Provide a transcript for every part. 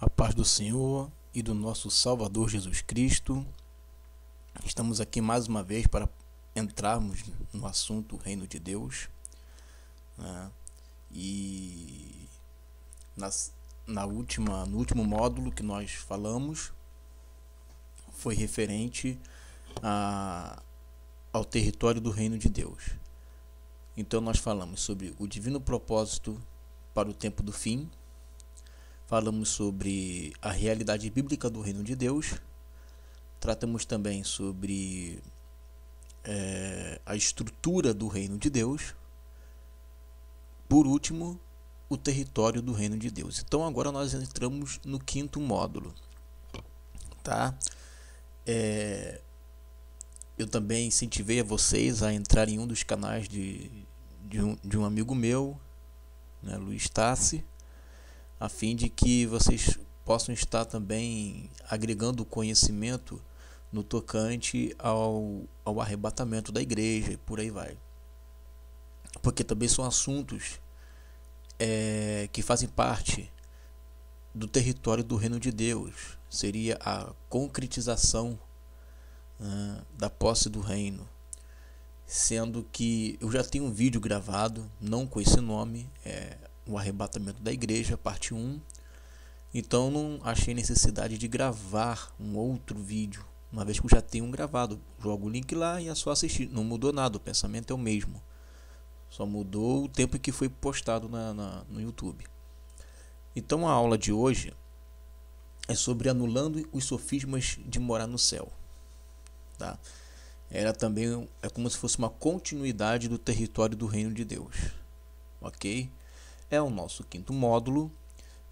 A paz do Senhor e do nosso Salvador Jesus Cristo. Estamos aqui mais uma vez para entrarmos no assunto Reino de Deus. Né? E na última, no último módulo que nós falamos foi referente a, ao território do Reino de Deus. Então nós falamos sobre o divino propósito para o tempo do fim falamos sobre a realidade bíblica do reino de Deus, tratamos também sobre é, a estrutura do reino de Deus, por último, o território do reino de Deus. Então agora nós entramos no quinto módulo, tá? É, eu também incentivei a vocês a entrarem em um dos canais de, de, um, de um amigo meu, né, Luiz Tassi a fim de que vocês possam estar também agregando conhecimento no tocante ao, ao arrebatamento da igreja e por aí vai. Porque também são assuntos é, que fazem parte do território do reino de Deus. Seria a concretização né, da posse do reino. Sendo que eu já tenho um vídeo gravado, não com esse nome, é, o arrebatamento da igreja, parte 1. Então não achei necessidade de gravar um outro vídeo, uma vez que eu já tenho um gravado. Jogo o link lá e é só assistir. Não mudou nada, o pensamento é o mesmo. Só mudou o tempo que foi postado na, na no YouTube. Então a aula de hoje é sobre anulando os sofismas de morar no céu. Tá? Era também é como se fosse uma continuidade do território do reino de Deus. OK? é o nosso quinto módulo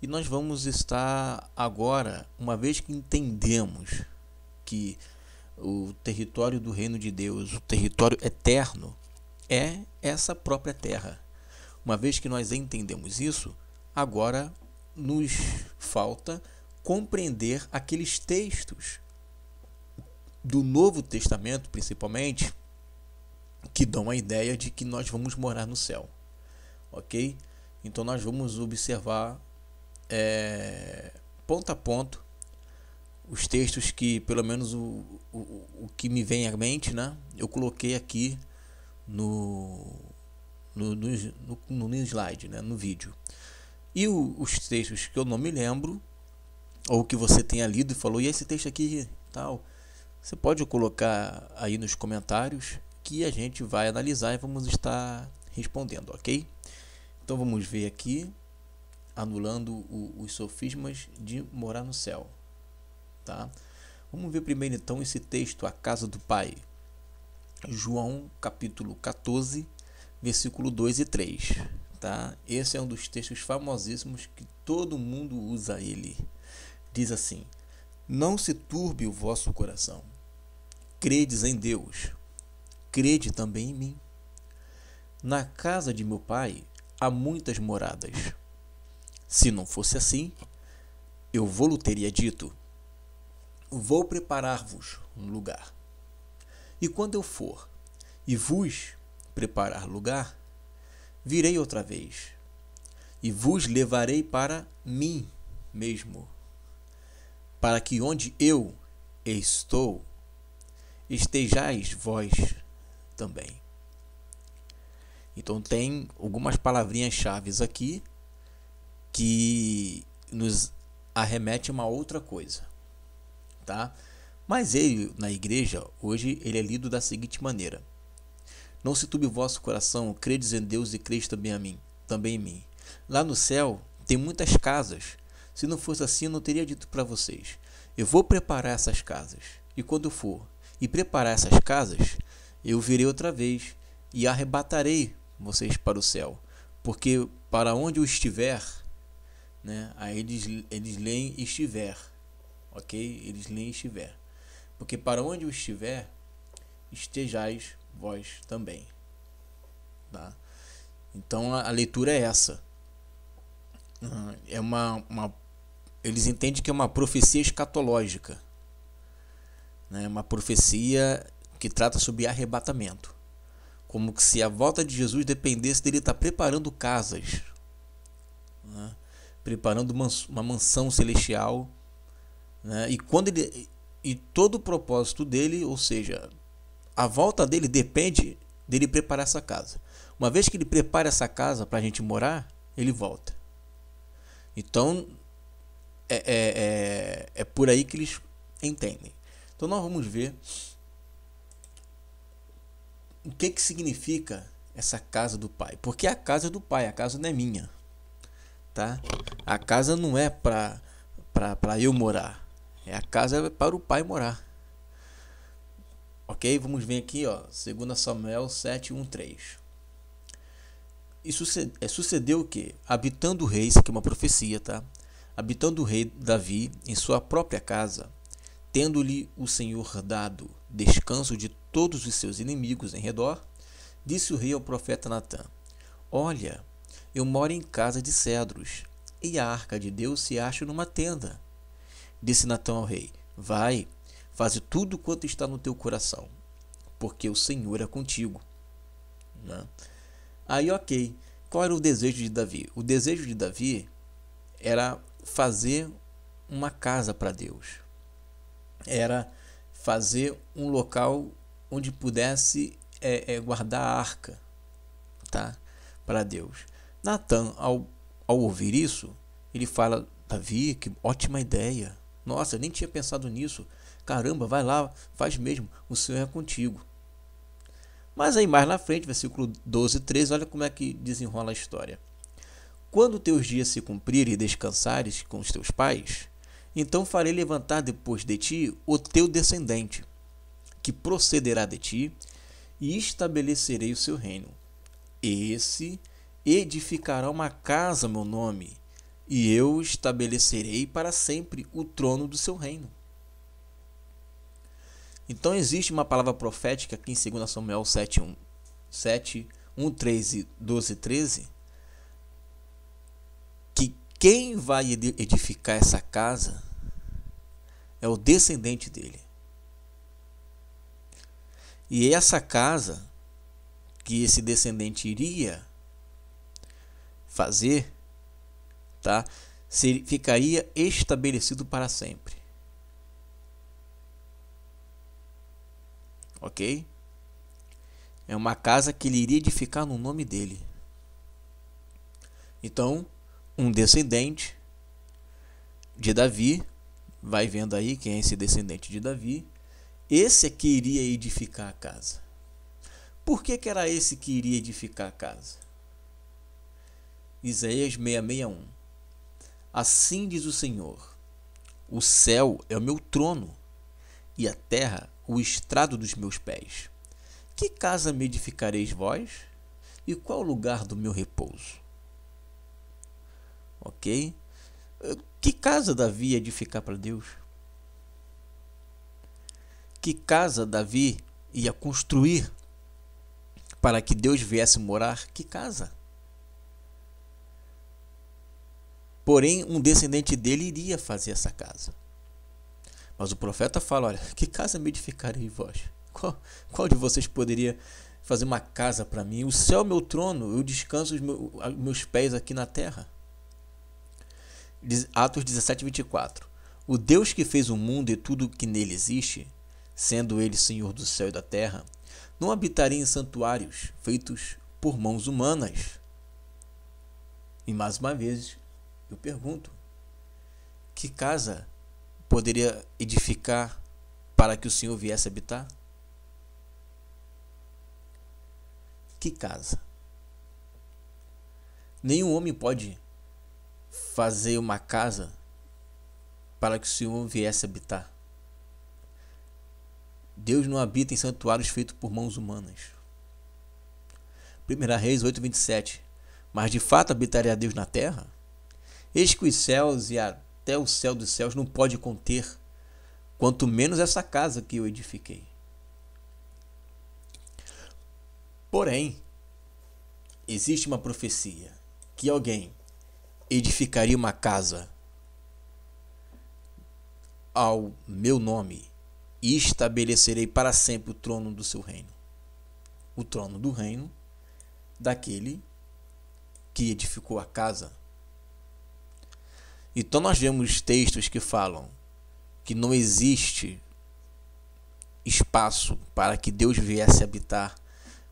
e nós vamos estar agora, uma vez que entendemos que o território do reino de Deus, o território eterno, é essa própria terra. Uma vez que nós entendemos isso, agora nos falta compreender aqueles textos do Novo Testamento, principalmente, que dão a ideia de que nós vamos morar no céu. OK? Então nós vamos observar é, ponto a ponto os textos que, pelo menos o, o, o que me vem à mente, né? Eu coloquei aqui no, no, no, no, no slide, né? no vídeo. E o, os textos que eu não me lembro, ou que você tenha lido e falou, e esse texto aqui, tal, você pode colocar aí nos comentários que a gente vai analisar e vamos estar respondendo, ok? Então vamos ver aqui, anulando o, os sofismas de morar no céu. Tá? Vamos ver primeiro então esse texto, a casa do Pai. João capítulo 14, versículo 2 e 3. Tá? Esse é um dos textos famosíssimos que todo mundo usa ele. Diz assim: Não se turbe o vosso coração. Credes em Deus. Crede também em mim. Na casa de meu pai há muitas moradas. Se não fosse assim, eu vou-lhe teria dito: Vou preparar-vos um lugar. E quando eu for e vos preparar lugar, virei outra vez e vos levarei para mim mesmo, para que onde eu estou estejais vós também. Então tem algumas palavrinhas chaves aqui que nos arremete a uma outra coisa, tá? Mas ele na igreja hoje ele é lido da seguinte maneira: Não se tube vosso coração, credes em Deus e creis também a mim, também em mim. Lá no céu tem muitas casas. Se não fosse assim, eu não teria dito para vocês: Eu vou preparar essas casas. E quando for e preparar essas casas, eu virei outra vez e arrebatarei vocês para o céu, porque para onde eu estiver, né? Aí eles, eles leem estiver, ok? Eles leem estiver, porque para onde eu estiver, estejais vós também, tá? Então a, a leitura é essa. É uma, uma eles entendem que é uma profecia escatológica, né? uma profecia que trata sobre arrebatamento. Como que se a volta de Jesus dependesse dele estar tá preparando casas, né? preparando uma mansão celestial. Né? E quando ele e todo o propósito dele, ou seja, a volta dele depende dele preparar essa casa. Uma vez que ele prepara essa casa para a gente morar, ele volta. Então é, é, é, é por aí que eles entendem. Então nós vamos ver o que, que significa essa casa do pai? Porque a casa é do pai, a casa não é minha. Tá? A casa não é para para eu morar. É a casa para o pai morar. OK? Vamos ver aqui, ó, 2 Samuel 7:13. E sucede, é, sucedeu o que? Habitando o rei, isso aqui é uma profecia, tá? Habitando o rei Davi em sua própria casa, tendo-lhe o Senhor dado descanso de todos os seus inimigos em redor, disse o rei ao profeta Natã: Olha, eu moro em casa de cedros, e a arca de Deus se acha numa tenda. Disse Natã ao rei: Vai, faze tudo quanto está no teu coração, porque o Senhor é contigo. Né? Aí, ok. Qual era o desejo de Davi? O desejo de Davi era fazer uma casa para Deus, era fazer um local onde pudesse é, é, guardar a arca tá? para Deus. Natan, ao, ao ouvir isso, ele fala: Davi, que ótima ideia! Nossa, eu nem tinha pensado nisso. Caramba, vai lá, faz mesmo, o Senhor é contigo. Mas aí mais na frente, versículo 12 13, olha como é que desenrola a história. Quando teus dias se cumprirem e descansares com os teus pais, então farei levantar depois de ti o teu descendente, que procederá de ti, e estabelecerei o seu reino. Esse edificará uma casa meu nome, e eu estabelecerei para sempre o trono do seu reino. Então existe uma palavra profética aqui em 2 Samuel 7, 1, 7, 1 13, 12, 13, que quem vai edificar essa casa é o descendente dele. E essa casa que esse descendente iria fazer, tá? Ficaria estabelecido para sempre. Ok? É uma casa que ele iria edificar no nome dele. Então, um descendente de Davi, vai vendo aí quem é esse descendente de Davi, esse é que iria edificar a casa. Por que, que era esse que iria edificar a casa? Isaías 661. Assim diz o Senhor: O céu é o meu trono e a terra o estrado dos meus pés. Que casa me edificareis vós? E qual o lugar do meu repouso? Ok? Eh, que casa Davi edificar para Deus? que casa Davi ia construir para que Deus viesse morar? Que casa? Porém, um descendente dele iria fazer essa casa. Mas o profeta fala: Olha, que casa me edificarei vós? Qual, qual de vocês poderia fazer uma casa para mim? O céu é meu trono, eu descanso os meus, meus pés aqui na terra. Atos 17, 24. O Deus que fez o mundo e tudo que nele existe sendo ele senhor do céu e da terra, não habitaria em santuários feitos por mãos humanas? E mais uma vez, eu pergunto: que casa poderia edificar para que o Senhor viesse habitar? Que casa? Nenhum homem pode fazer uma casa para que o Senhor viesse habitar. Deus não habita em santuários feitos por mãos humanas. 1 Reis 8, 27. Mas de fato habitaria Deus na terra? Eis que os céus e até o céu dos céus não pode conter, quanto menos essa casa que eu edifiquei. Porém, existe uma profecia que alguém edificaria uma casa ao meu nome e estabelecerei para sempre o trono do seu reino. O trono do reino daquele que edificou a casa. Então nós vemos textos que falam que não existe espaço para que Deus viesse habitar,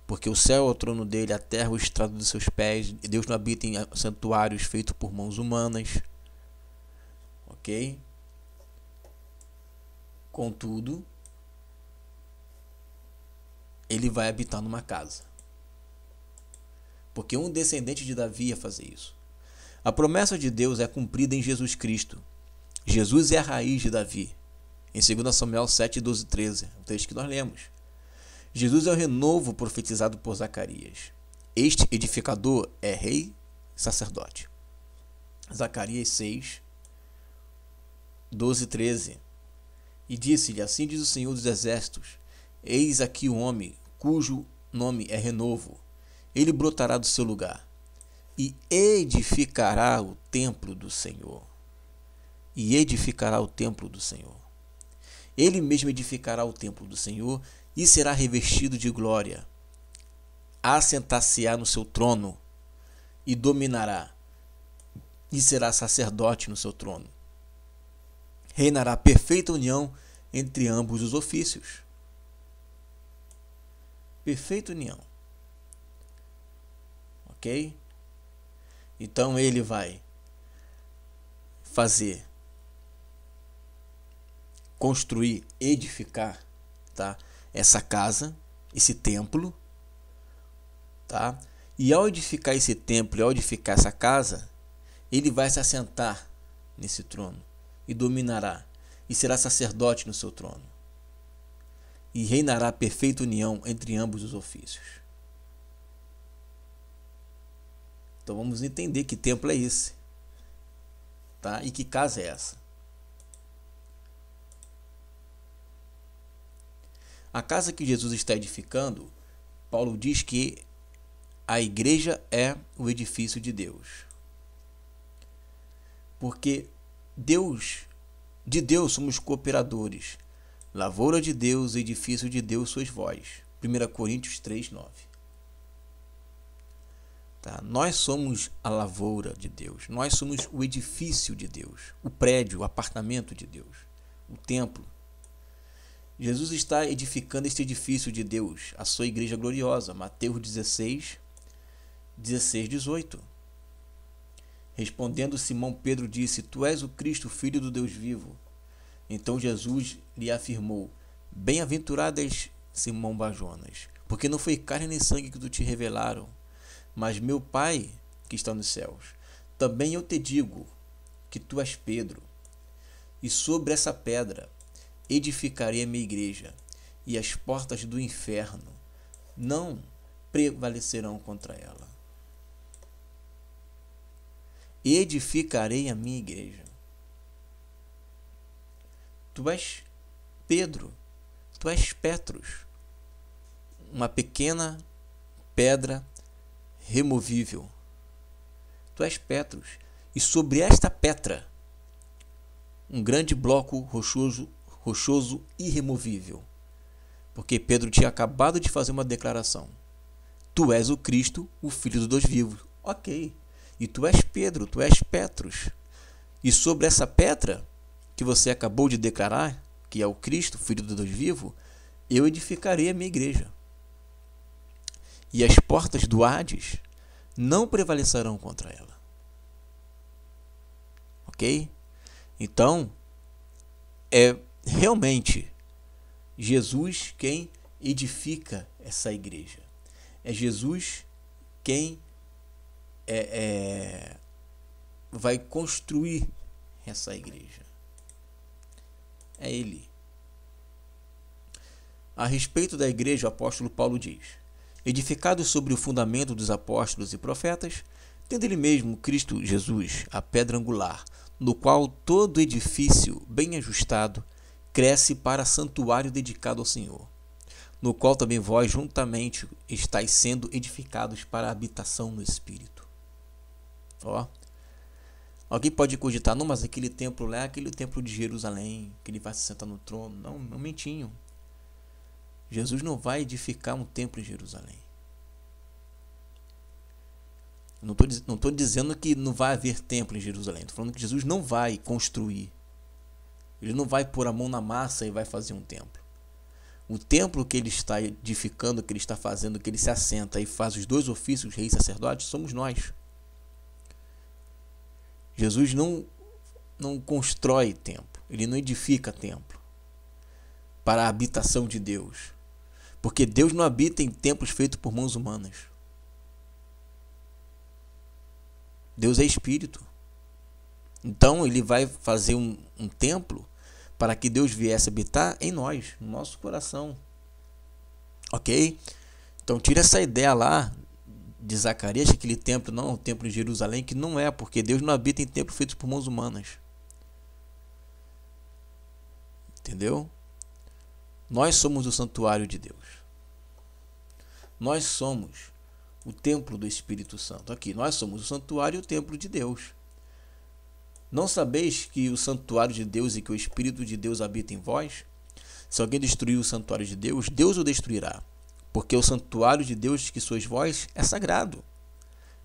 porque o céu é o trono dele, a terra é o estrado dos seus pés, Deus não habita em santuários feitos por mãos humanas. OK? Contudo, ele vai habitar numa casa. Porque um descendente de Davi ia fazer isso. A promessa de Deus é cumprida em Jesus Cristo. Jesus é a raiz de Davi. Em 2 Samuel 7, 12 13, o texto que nós lemos. Jesus é o renovo profetizado por Zacarias. Este edificador é rei, sacerdote. Zacarias 6, 12 13. E disse-lhe: Assim diz o Senhor dos Exércitos: Eis aqui o homem cujo nome é Renovo. Ele brotará do seu lugar e edificará o templo do Senhor. E edificará o templo do Senhor. Ele mesmo edificará o templo do Senhor e será revestido de glória. Assentar-se-á no seu trono e dominará, e será sacerdote no seu trono reinará perfeita união entre ambos os ofícios. Perfeita união. Ok? Então ele vai fazer, construir, edificar, tá? Essa casa, esse templo, tá? E ao edificar esse templo, ao edificar essa casa, ele vai se assentar nesse trono e dominará, e será sacerdote no seu trono. E reinará perfeita união entre ambos os ofícios. Então vamos entender que templo é esse. Tá? E que casa é essa? A casa que Jesus está edificando, Paulo diz que a igreja é o edifício de Deus. Porque Deus, de Deus somos cooperadores. Lavoura de Deus, edifício de Deus sois vós. 1 Coríntios 3, 9. Tá? Nós somos a lavoura de Deus, nós somos o edifício de Deus, o prédio, o apartamento de Deus, o templo. Jesus está edificando este edifício de Deus, a sua igreja gloriosa. Mateus 16, 16, 18. Respondendo Simão Pedro disse: Tu és o Cristo, filho do Deus vivo. Então Jesus lhe afirmou: bem aventuradas Simão Bajonas, porque não foi carne nem sangue que tu te revelaram, mas meu Pai que está nos céus. Também eu te digo que tu és Pedro, e sobre essa pedra edificarei a minha igreja, e as portas do inferno não prevalecerão contra ela edificarei a minha igreja. Tu és Pedro, tu és Petros, uma pequena pedra removível. Tu és Petros, e sobre esta pedra, um grande bloco rochoso, rochoso irremovível. Porque Pedro tinha acabado de fazer uma declaração: Tu és o Cristo, o Filho dos Vivos. Ok, e tu és Pedro, tu és Petros. E sobre essa pedra que você acabou de declarar, que é o Cristo, Filho do Deus vivo, eu edificarei a minha igreja. E as portas do Hades não prevalecerão contra ela. Ok? Então, é realmente Jesus quem edifica essa igreja. É Jesus quem é, é, vai construir essa igreja. É ele. A respeito da igreja, o apóstolo Paulo diz: Edificado sobre o fundamento dos apóstolos e profetas, tendo ele mesmo Cristo Jesus, a pedra angular, no qual todo edifício bem ajustado cresce para santuário dedicado ao Senhor, no qual também vós juntamente estáis sendo edificados para a habitação no Espírito Ó. Alguém pode cogitar, não, mas aquele templo lá é aquele templo de Jerusalém, que ele vai se sentar no trono. Não, não mentinho. Jesus não vai edificar um templo em Jerusalém. Não estou não tô dizendo que não vai haver templo em Jerusalém. Estou falando que Jesus não vai construir. Ele não vai pôr a mão na massa e vai fazer um templo. O templo que ele está edificando, que ele está fazendo, que ele se assenta e faz os dois ofícios, rei e sacerdote, somos nós. Jesus não, não constrói templo, ele não edifica templo para a habitação de Deus. Porque Deus não habita em templos feitos por mãos humanas. Deus é espírito. Então ele vai fazer um, um templo para que Deus viesse habitar em nós, no nosso coração. Ok? Então tira essa ideia lá de Zacarias, aquele templo não o é templo em Jerusalém, que não é, porque Deus não habita em templos feitos por mãos humanas. Entendeu? Nós somos o santuário de Deus. Nós somos o templo do Espírito Santo. Aqui, nós somos o santuário e o templo de Deus. Não sabeis que o santuário de Deus e que o Espírito de Deus habita em vós? Se alguém destruir o santuário de Deus, Deus o destruirá porque o santuário de Deus que sois vós é sagrado.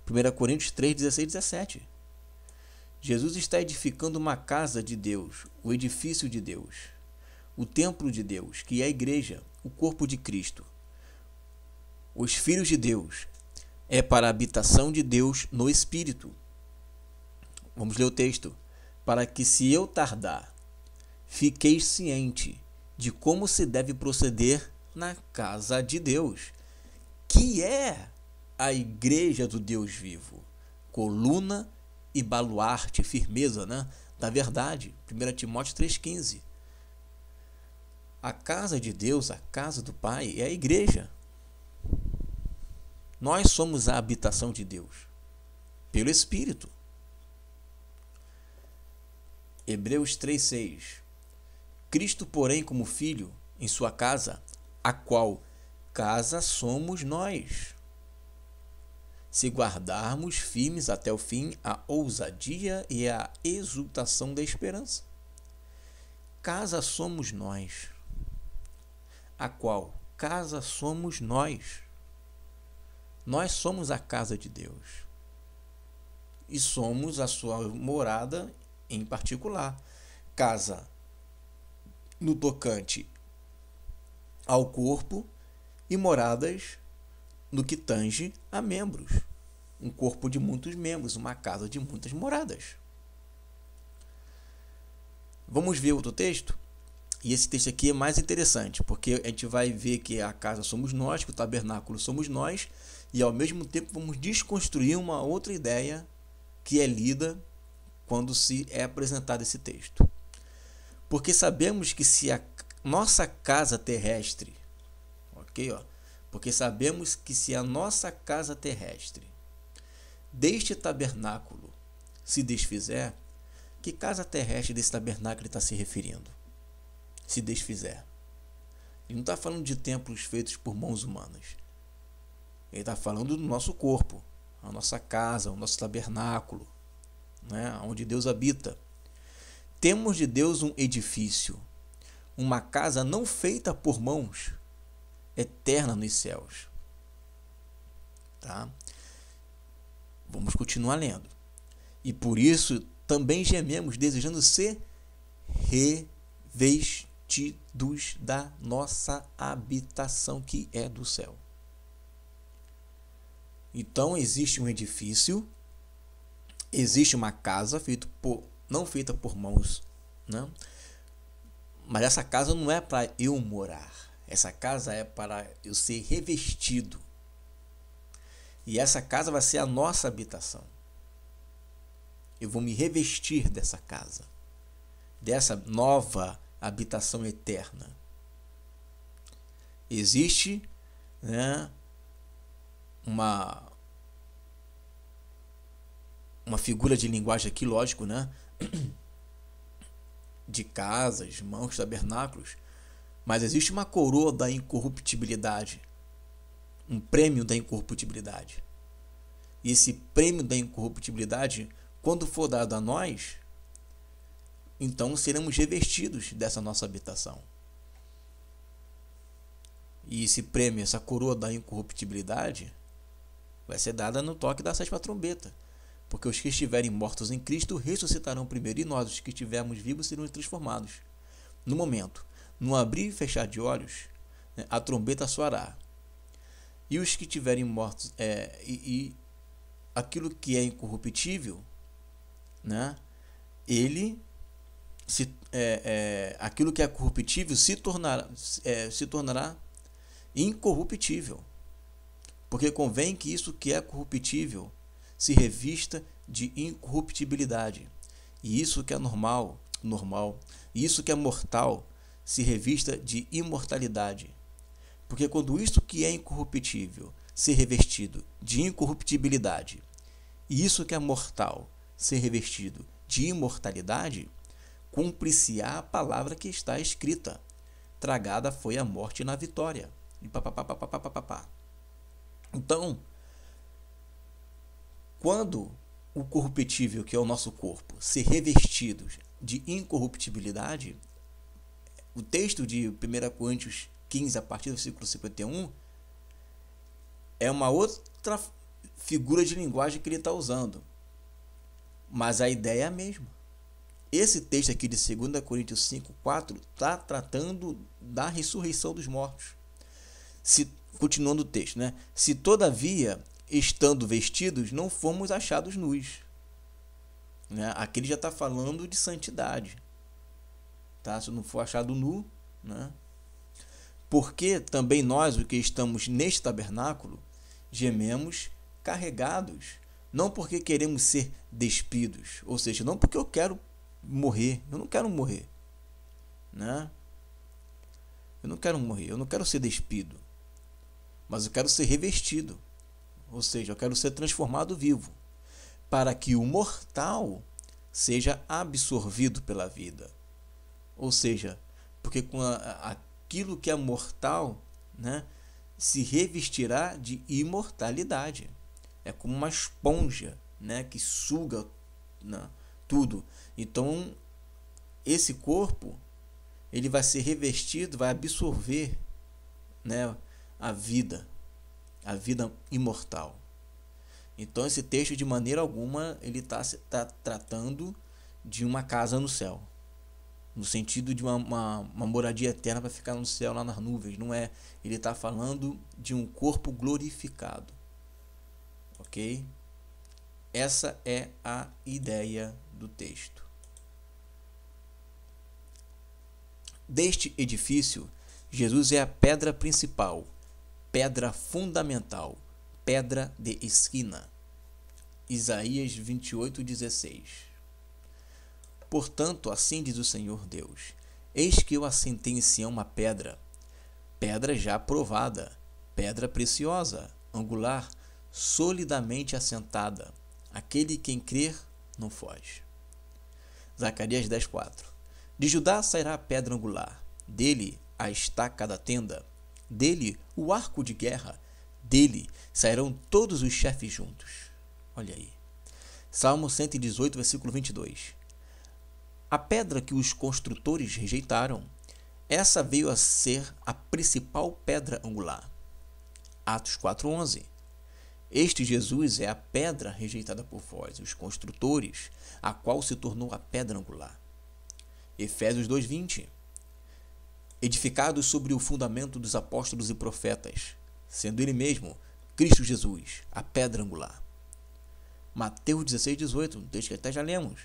1 Coríntios 3, 16 17. Jesus está edificando uma casa de Deus, o edifício de Deus, o templo de Deus, que é a igreja, o corpo de Cristo. Os filhos de Deus é para a habitação de Deus no espírito. Vamos ler o texto. Para que se eu tardar, fiqueis ciente de como se deve proceder na casa de Deus, que é a igreja do Deus vivo, coluna e baluarte, firmeza, né? Da verdade. 1 Timóteo 3,15. A casa de Deus, a casa do Pai, é a igreja. Nós somos a habitação de Deus, pelo Espírito. Hebreus 3,6 Cristo, porém, como filho, em sua casa, a qual casa somos nós. Se guardarmos firmes até o fim a ousadia e a exultação da esperança. Casa somos nós. A qual casa somos nós. Nós somos a casa de Deus. E somos a sua morada em particular. Casa no tocante ao corpo e moradas no que tange a membros. Um corpo de muitos membros, uma casa de muitas moradas. Vamos ver outro texto? E esse texto aqui é mais interessante, porque a gente vai ver que a casa somos nós, que o tabernáculo somos nós, e ao mesmo tempo vamos desconstruir uma outra ideia que é lida quando se é apresentado esse texto. Porque sabemos que se a nossa casa terrestre, ok? Ó, porque sabemos que se a nossa casa terrestre deste tabernáculo se desfizer, que casa terrestre desse tabernáculo está se referindo? Se desfizer. Ele não está falando de templos feitos por mãos humanas. Ele está falando do nosso corpo, a nossa casa, o nosso tabernáculo, né? onde Deus habita. Temos de Deus um edifício, uma casa não feita por mãos, eterna nos céus. Tá? Vamos continuar lendo. E por isso também gememos, desejando ser revestidos da nossa habitação que é do céu. Então existe um edifício, existe uma casa feita por, não feita por mãos, né? Mas essa casa não é para eu morar. Essa casa é para eu ser revestido. E essa casa vai ser a nossa habitação. Eu vou me revestir dessa casa, dessa nova habitação eterna. Existe né, uma, uma figura de linguagem aqui, lógico, né? de casas, mãos, tabernáculos, mas existe uma coroa da incorruptibilidade, um prêmio da incorruptibilidade. E esse prêmio da incorruptibilidade, quando for dado a nós, então seremos revestidos dessa nossa habitação. E esse prêmio, essa coroa da incorruptibilidade, vai ser dada no toque da sétima trombeta. Porque os que estiverem mortos em Cristo ressuscitarão primeiro, e nós, os que estivermos vivos, seremos transformados. No momento, no abrir e fechar de olhos, né, a trombeta soará. E os que estiverem mortos, é, e, e aquilo que é incorruptível, né, ele se, é, é, aquilo que é corruptível se tornará, é, se tornará incorruptível. Porque convém que isso que é corruptível se revista de incorruptibilidade. E isso que é normal, normal, e isso que é mortal, se revista de imortalidade. Porque quando isto que é incorruptível ser revestido de incorruptibilidade, e isso que é mortal ser revestido de imortalidade, cumpre-se a palavra que está escrita. Tragada foi a morte na vitória. E pá, pá, pá, pá, pá, pá, pá. Então, quando o corruptível, que é o nosso corpo, ser revestido de incorruptibilidade, o texto de 1 Coríntios 15, a partir do versículo 51, é uma outra figura de linguagem que ele está usando. Mas a ideia é a mesma. Esse texto aqui de 2 Coríntios 5, 4 está tratando da ressurreição dos mortos. Se, continuando o texto, né? Se todavia estando vestidos, não fomos achados nus. Né? Aqui ele já está falando de santidade. Tá? Se não for achado nu, né? porque também nós, o que estamos neste tabernáculo, gememos carregados. Não porque queremos ser despidos, ou seja, não porque eu quero morrer, eu não quero morrer, né? Eu não quero morrer, eu não quero ser despido, mas eu quero ser revestido ou seja, eu quero ser transformado vivo, para que o mortal seja absorvido pela vida. Ou seja, porque com a, aquilo que é mortal, né, se revestirá de imortalidade. É como uma esponja, né, que suga né, tudo. Então, esse corpo, ele vai ser revestido, vai absorver, né, a vida, a vida imortal. Então esse texto de maneira alguma ele está tá tratando de uma casa no céu, no sentido de uma, uma, uma moradia eterna para ficar no céu lá nas nuvens. Não é. Ele está falando de um corpo glorificado, ok? Essa é a ideia do texto. Deste edifício, Jesus é a pedra principal pedra fundamental, pedra de esquina. Isaías 28:16. Portanto, assim diz o Senhor Deus: Eis que eu assentei em Sião uma pedra, pedra já provada, pedra preciosa, angular, solidamente assentada. Aquele quem crer não foge. Zacarias 10:4. De Judá sairá a pedra angular, dele a estaca da tenda, dele o arco de guerra, dele sairão todos os chefes juntos. Olha aí. Salmo 118, versículo 22. A pedra que os construtores rejeitaram, essa veio a ser a principal pedra angular. Atos 4:11. Este Jesus é a pedra rejeitada por vós, os construtores, a qual se tornou a pedra angular. Efésios 2:20 edificados sobre o fundamento dos apóstolos e profetas, sendo ele mesmo Cristo Jesus, a pedra angular. Mateus 16, 18, um texto que até já lemos.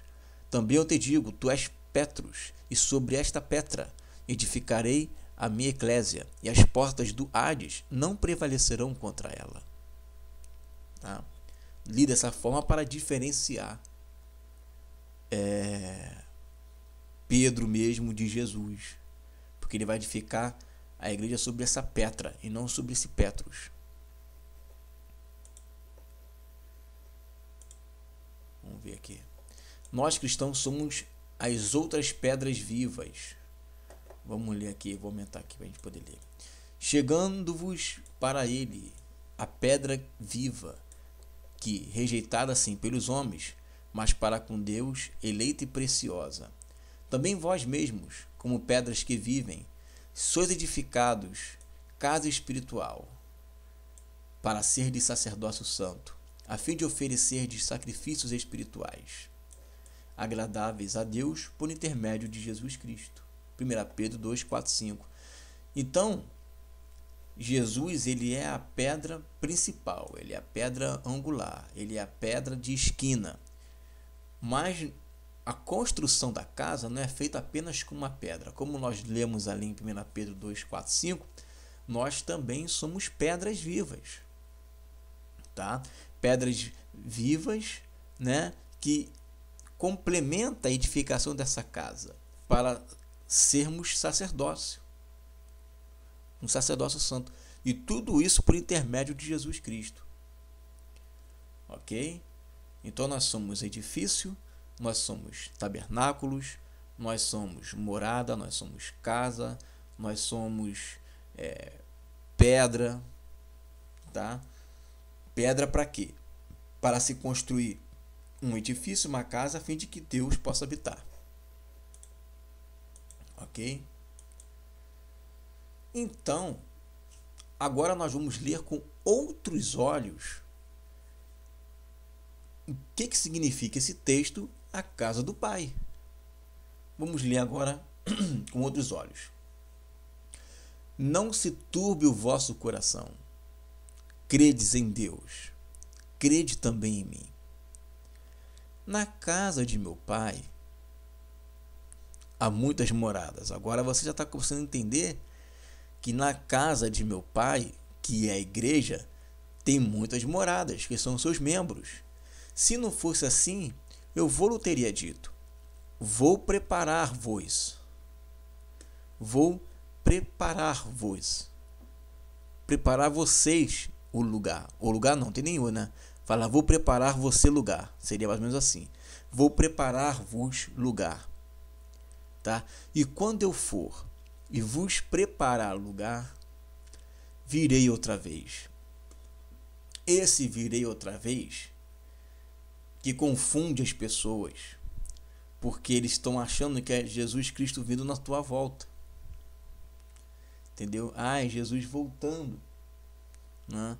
Também eu te digo, tu és Petros, e sobre esta pedra edificarei a minha eclésia, e as portas do Hades não prevalecerão contra ela. Tá? Li dessa forma para diferenciar é, Pedro mesmo de Jesus porque ele vai edificar a igreja sobre essa pedra e não sobre esse Petros. Vamos ver aqui. Nós cristãos somos as outras pedras vivas. Vamos ler aqui, vou aumentar aqui para a gente poder ler. Chegando-vos para ele, a pedra viva, que, rejeitada assim pelos homens, mas para com Deus, eleita e preciosa. Também vós mesmos, como pedras que vivem, sois edificados casa espiritual, para ser de sacerdócio santo, a fim de oferecer de sacrifícios espirituais, agradáveis a Deus por intermédio de Jesus Cristo. 1 Pedro 2, 4, 5. Então, Jesus ele é a pedra principal, ele é a pedra angular, ele é a pedra de esquina. Mas a construção da casa não é feita apenas com uma pedra. Como nós lemos ali em 1 Pedro 2, 4, 5, nós também somos pedras vivas. Tá? Pedras vivas né, que complementa a edificação dessa casa para sermos sacerdócio. Um sacerdócio santo. E tudo isso por intermédio de Jesus Cristo. Ok? Então nós somos edifício, nós somos tabernáculos, nós somos morada, nós somos casa, nós somos é, pedra, tá? Pedra para quê? Para se construir um edifício, uma casa, a fim de que Deus possa habitar. Ok? Então, agora nós vamos ler com outros olhos o que, que significa esse texto a casa do Pai. Vamos ler agora com outros olhos. Não se turbe o vosso coração. Credes em Deus, crede também em mim. Na casa de meu pai há muitas moradas. Agora você já está começando a entender que na casa de meu pai, que é a igreja, tem muitas moradas, que são seus membros. Se não fosse assim, eu vou teria dito: Vou preparar-vos. Vou preparar-vos. Preparar vocês o lugar. O lugar não tem nenhum, né? Fala, vou preparar você lugar. Seria mais ou menos assim. Vou preparar-vos lugar. Tá? E quando eu for e vos preparar lugar, virei outra vez. Esse virei outra vez que confunde as pessoas, porque eles estão achando que é Jesus Cristo vindo na tua volta. Entendeu? Ah, é Jesus voltando. Né?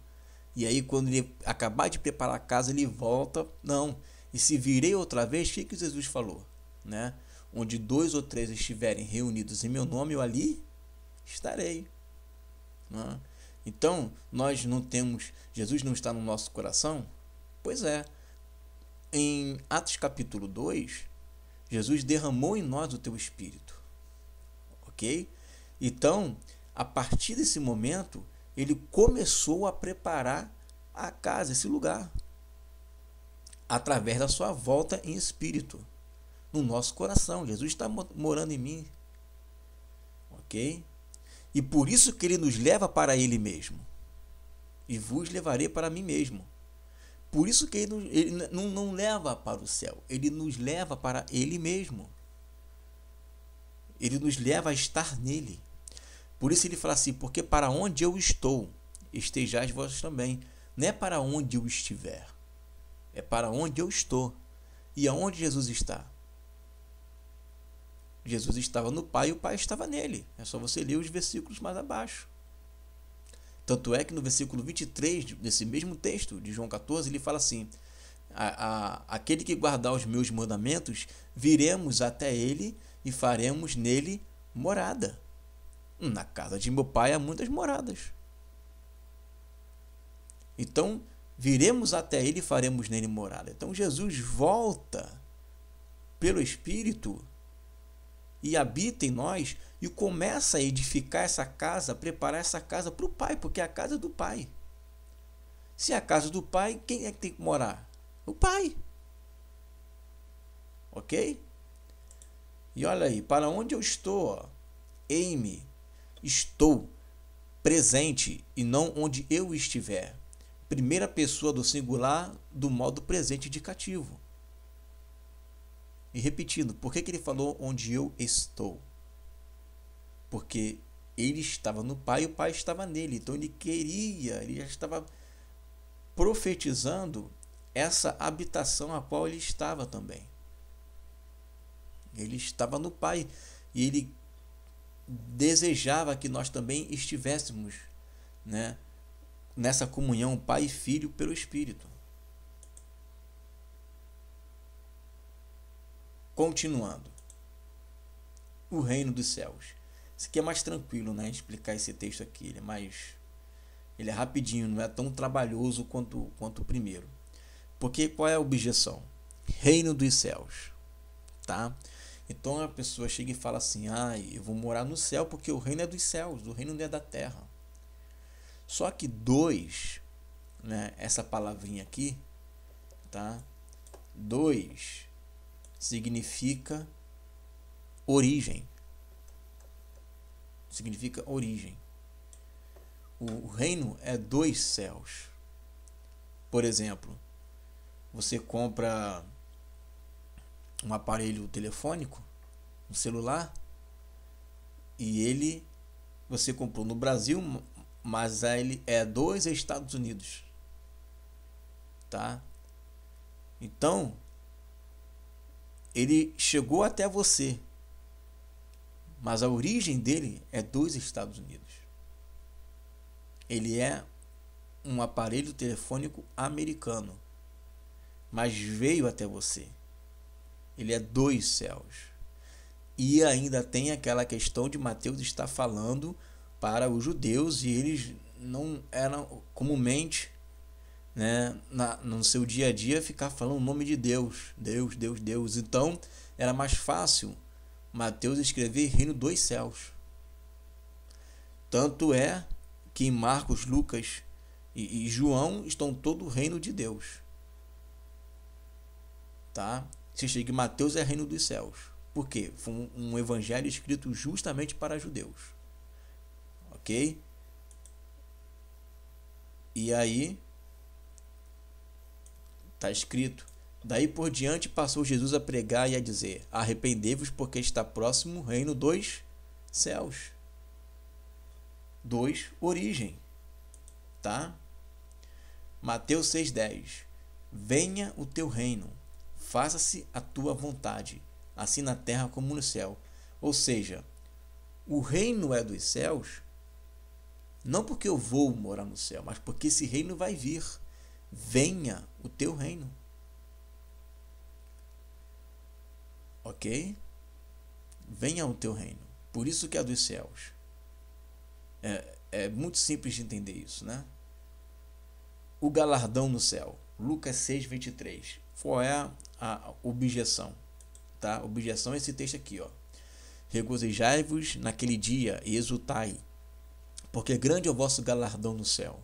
E aí, quando ele acabar de preparar a casa, ele volta. Não. E se virei outra vez, o que, que Jesus falou? Né? Onde dois ou três estiverem reunidos em meu nome, eu ali estarei. Né? Então, nós não temos. Jesus não está no nosso coração? Pois é em Atos capítulo 2, Jesus derramou em nós o teu espírito. OK? Então, a partir desse momento, ele começou a preparar a casa, esse lugar, através da sua volta em espírito, no nosso coração. Jesus está morando em mim. Ok? E por isso que ele nos leva para ele mesmo. E vos levarei para mim mesmo. Por isso que ele, ele não, não leva para o céu, ele nos leva para ele mesmo. Ele nos leva a estar nele. Por isso ele fala assim: porque para onde eu estou, estejais vós também. Não é para onde eu estiver, é para onde eu estou. E aonde Jesus está? Jesus estava no Pai e o Pai estava nele. É só você ler os versículos mais abaixo. Tanto é que no versículo 23 desse mesmo texto de João 14, ele fala assim: a, a, Aquele que guardar os meus mandamentos, viremos até ele e faremos nele morada. Na casa de meu pai há muitas moradas. Então, viremos até ele e faremos nele morada. Então, Jesus volta pelo Espírito e habita em nós e começa a edificar essa casa, preparar essa casa para o Pai, porque é a casa do Pai. Se é a casa do Pai, quem é que tem que morar? O Pai. Ok? E olha aí, para onde eu estou? em me estou presente e não onde eu estiver. Primeira pessoa do singular do modo presente indicativo. E repetindo, por que, que ele falou onde eu estou? Porque ele estava no Pai e o Pai estava nele. Então ele queria, ele já estava profetizando essa habitação a qual ele estava também. Ele estava no Pai e ele desejava que nós também estivéssemos né, nessa comunhão Pai e Filho pelo Espírito. Continuando. O reino dos céus. Isso aqui é mais tranquilo, né? Explicar esse texto aqui. Ele é mais. Ele é rapidinho, não é tão trabalhoso quanto, quanto o primeiro. Porque qual é a objeção? Reino dos céus. Tá? Então a pessoa chega e fala assim: ah, eu vou morar no céu porque o reino é dos céus, o reino não é da terra. Só que dois, né, essa palavrinha aqui, tá? Dois significa origem. Significa origem. O reino é dois céus. Por exemplo, você compra um aparelho telefônico, um celular, e ele você comprou no Brasil, mas ele é dois Estados Unidos. Tá? Então, ele chegou até você, mas a origem dele é dos Estados Unidos. Ele é um aparelho telefônico americano, mas veio até você. Ele é dois céus. E ainda tem aquela questão de Mateus estar falando para os judeus e eles não eram comumente né, na, no seu dia a dia ficar falando o nome de Deus, Deus, Deus, Deus. Então era mais fácil Mateus escrever Reino dos Céus. Tanto é que Marcos, Lucas e, e João estão todo o reino de Deus. Tá? Se chega em Mateus é Reino dos Céus. Por quê? Foi um, um evangelho escrito justamente para judeus. Ok? E aí, Está escrito: Daí por diante passou Jesus a pregar e a dizer: Arrependei-vos, porque está próximo o reino dos céus. Dois Origem. Tá? Mateus 6,10 Venha o teu reino, faça-se a tua vontade, assim na terra como no céu. Ou seja, o reino é dos céus, não porque eu vou morar no céu, mas porque esse reino vai vir venha o teu reino. Ok? Venha o teu reino. Por isso que é dos céus. É, é muito simples de entender isso, né? O galardão no céu. Lucas 6, 23. Qual é a objeção? Tá? objeção é esse texto aqui, ó. Regozijai-vos naquele dia e exultai, porque grande é o vosso galardão no céu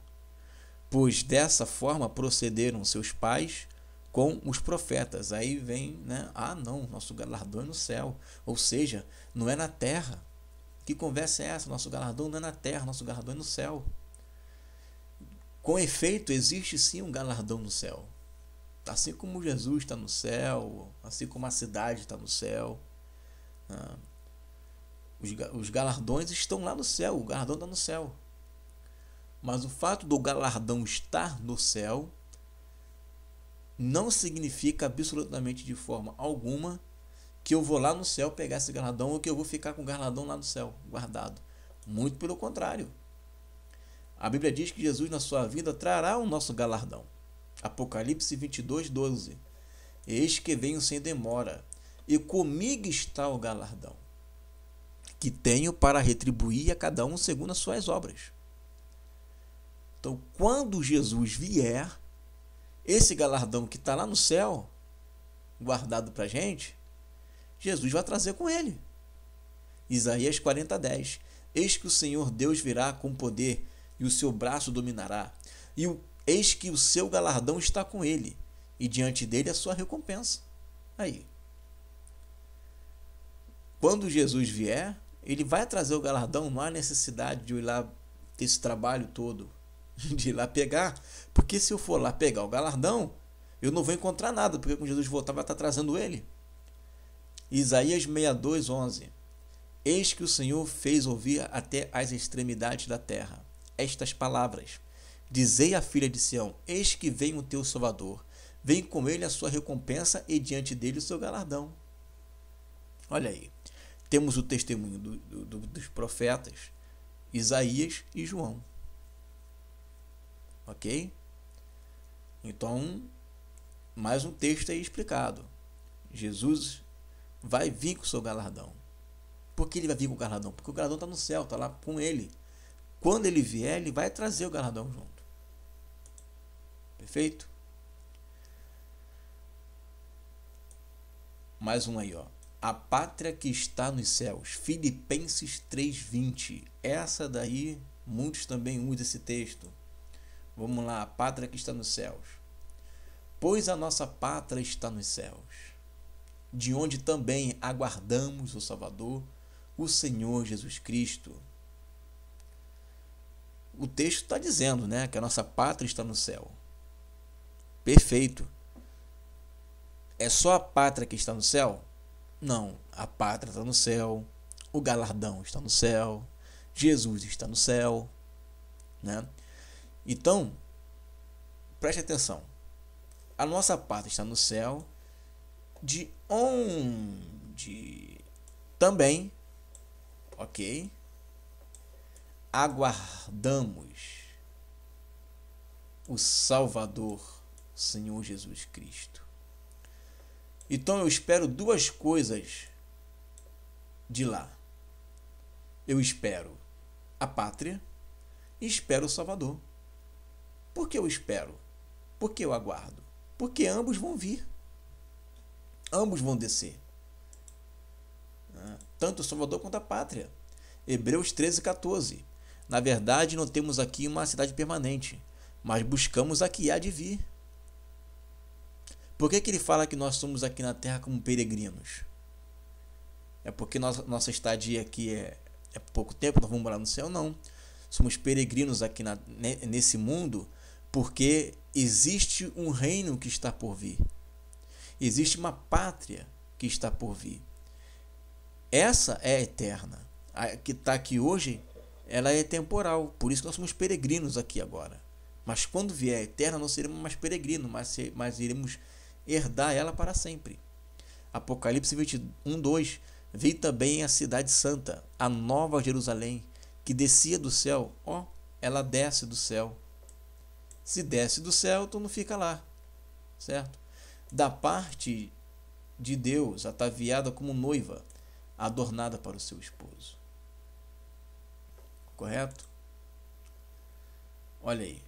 pois dessa forma procederam seus pais com os profetas. Aí vem, né? Ah, não, nosso galardão é no céu, ou seja, não é na terra. Que conversa é essa? Nosso galardão não é na terra, nosso galardão é no céu. Com efeito, existe sim um galardão no céu. Assim como Jesus está no céu, assim como a cidade está no céu, né? os galardões estão lá no céu, o galardão está no céu. Mas o fato do galardão estar no céu não significa absolutamente de forma alguma que eu vou lá no céu pegar esse galardão ou que eu vou ficar com o galardão lá no céu guardado. Muito pelo contrário. A Bíblia diz que Jesus na sua vida trará o nosso galardão. Apocalipse 22, 12. Eis que venho sem demora, e comigo está o galardão, que tenho para retribuir a cada um segundo as suas obras. Então, quando Jesus vier, esse galardão que está lá no céu, guardado para gente, Jesus vai trazer com ele. Isaías 40, 10. Eis que o Senhor Deus virá com poder, e o seu braço dominará, e o, eis que o seu galardão está com ele, e diante dele a sua recompensa. Aí. Quando Jesus vier, ele vai trazer o galardão, não há necessidade de ir lá ter esse trabalho todo. de ir lá pegar, porque se eu for lá pegar o galardão, eu não vou encontrar nada, porque quando Jesus voltar vai estar trazendo ele. Isaías 62, 11 Eis que o Senhor fez ouvir até as extremidades da terra estas palavras: Dizei à filha de Sião: Eis que vem o teu Salvador, vem com ele a sua recompensa e diante dele o seu galardão. Olha aí, temos o testemunho do, do, dos profetas Isaías e João ok? Então, mais um texto aí explicado. Jesus vai vir com o seu galardão. Por que ele vai vir com o galardão? Porque o galardão está no céu, está lá com ele. Quando ele vier, ele vai trazer o galardão junto. Perfeito? Mais um aí, ó. A pátria que está nos céus. Filipenses 3:20. Essa daí muitos também usam esse texto. Vamos lá, a pátria que está nos céus. Pois a nossa pátria está nos céus, de onde também aguardamos o Salvador, o Senhor Jesus Cristo. O texto está dizendo né, que a nossa pátria está no céu. Perfeito. É só a pátria que está no céu? Não, a pátria está no céu, o galardão está no céu, Jesus está no céu, né? Então, preste atenção. A nossa pátria está no céu, de onde também, ok, aguardamos o Salvador, Senhor Jesus Cristo. Então eu espero duas coisas de lá. Eu espero a pátria e espero o Salvador. Porque eu espero? Porque eu aguardo? Porque ambos vão vir. Ambos vão descer. Ah, tanto o Salvador quanto a pátria. Hebreus 13, 14. Na verdade, não temos aqui uma cidade permanente, mas buscamos a que há de vir. Por que, que ele fala que nós somos aqui na terra como peregrinos? É porque nossa, nossa estadia aqui é, é pouco tempo, nós vamos morar no céu? Não. Somos peregrinos aqui na, nesse mundo porque existe um reino que está por vir, existe uma pátria que está por vir. Essa é eterna. A que está aqui hoje, ela é temporal, por isso nós somos peregrinos aqui agora. Mas quando vier a eterna, nós seremos mais peregrinos, mas, mas iremos herdar ela para sempre. Apocalipse 21, 2 Vi também a cidade santa, a nova Jerusalém, que descia do céu. Ó, oh, ela desce do céu, se desce do céu, tu não fica lá, certo? Da parte de Deus, ataviada como noiva, adornada para o seu esposo. Correto? Olha aí.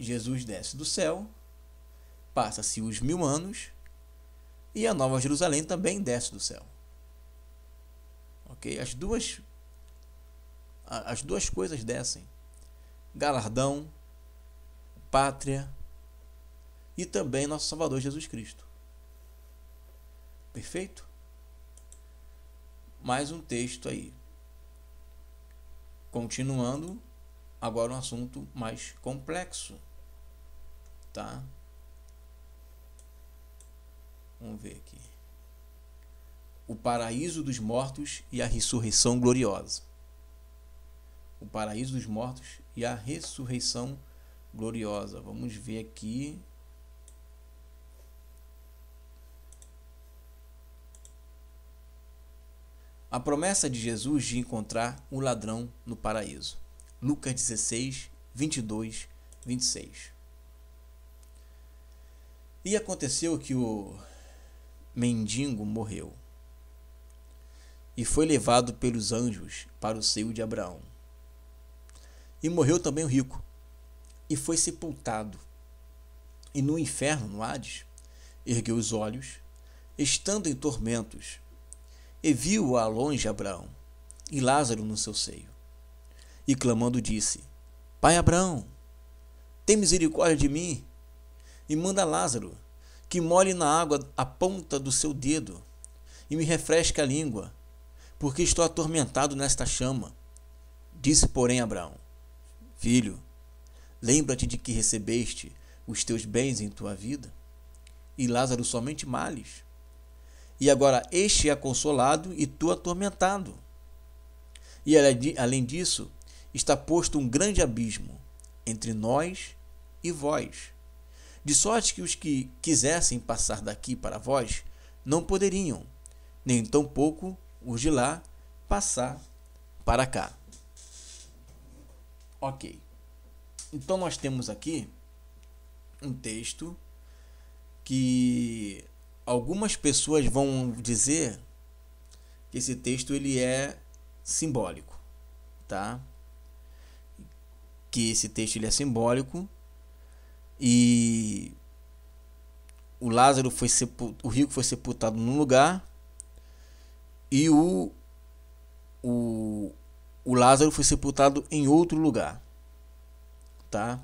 Jesus desce do céu, passa-se os mil anos, e a Nova Jerusalém também desce do céu. Ok? As duas as duas coisas descem: galardão, pátria e também nosso Salvador Jesus Cristo. Perfeito? Mais um texto aí. Continuando, agora um assunto mais complexo. Tá? Vamos ver aqui. O paraíso dos mortos e a ressurreição gloriosa o paraíso dos mortos e a ressurreição gloriosa. Vamos ver aqui. A promessa de Jesus de encontrar o um ladrão no paraíso. Lucas 16, 22, 26. E aconteceu que o mendigo morreu e foi levado pelos anjos para o seio de Abraão. E morreu também o rico, e foi sepultado. E no inferno, no Hades, ergueu os olhos, estando em tormentos, e viu a longe Abraão e Lázaro no seu seio. E clamando disse: Pai Abraão, tem misericórdia de mim e manda Lázaro que molhe na água a ponta do seu dedo e me refresque a língua, porque estou atormentado nesta chama. Disse, porém, Abraão: Filho, lembra-te de que recebeste os teus bens em tua vida, e Lázaro somente males. E agora este é consolado e tu atormentado. E além disso, está posto um grande abismo entre nós e vós, de sorte que os que quisessem passar daqui para vós não poderiam, nem tampouco os de lá passar para cá. Ok. Então nós temos aqui um texto que algumas pessoas vão dizer que esse texto ele é simbólico, tá? Que esse texto ele é simbólico e o Lázaro foi sepultado, o rico foi sepultado num lugar e o o o Lázaro foi sepultado em outro lugar, tá?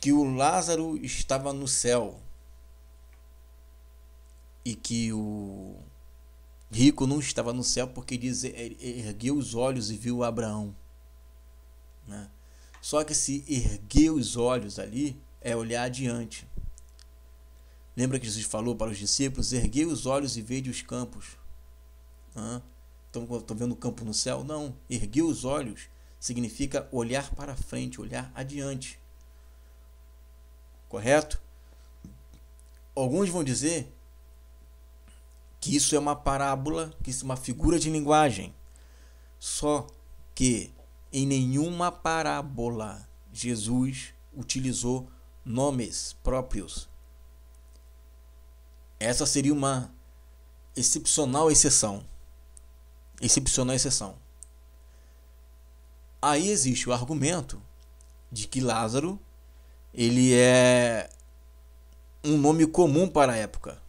Que o Lázaro estava no céu e que o rico não estava no céu porque diz, é, é, ergueu os olhos e viu Abraão, né? Só que se erguer os olhos ali é olhar adiante. Lembra que Jesus falou para os discípulos: erguei os olhos e vede os campos. Né? estou vendo o campo no céu? Não. Erguer os olhos significa olhar para frente, olhar adiante. Correto? Alguns vão dizer que isso é uma parábola, que isso é uma figura de linguagem. Só que em nenhuma parábola Jesus utilizou nomes próprios. Essa seria uma excepcional exceção excepcional exceção. Aí existe o argumento de que Lázaro ele é um nome comum para a época,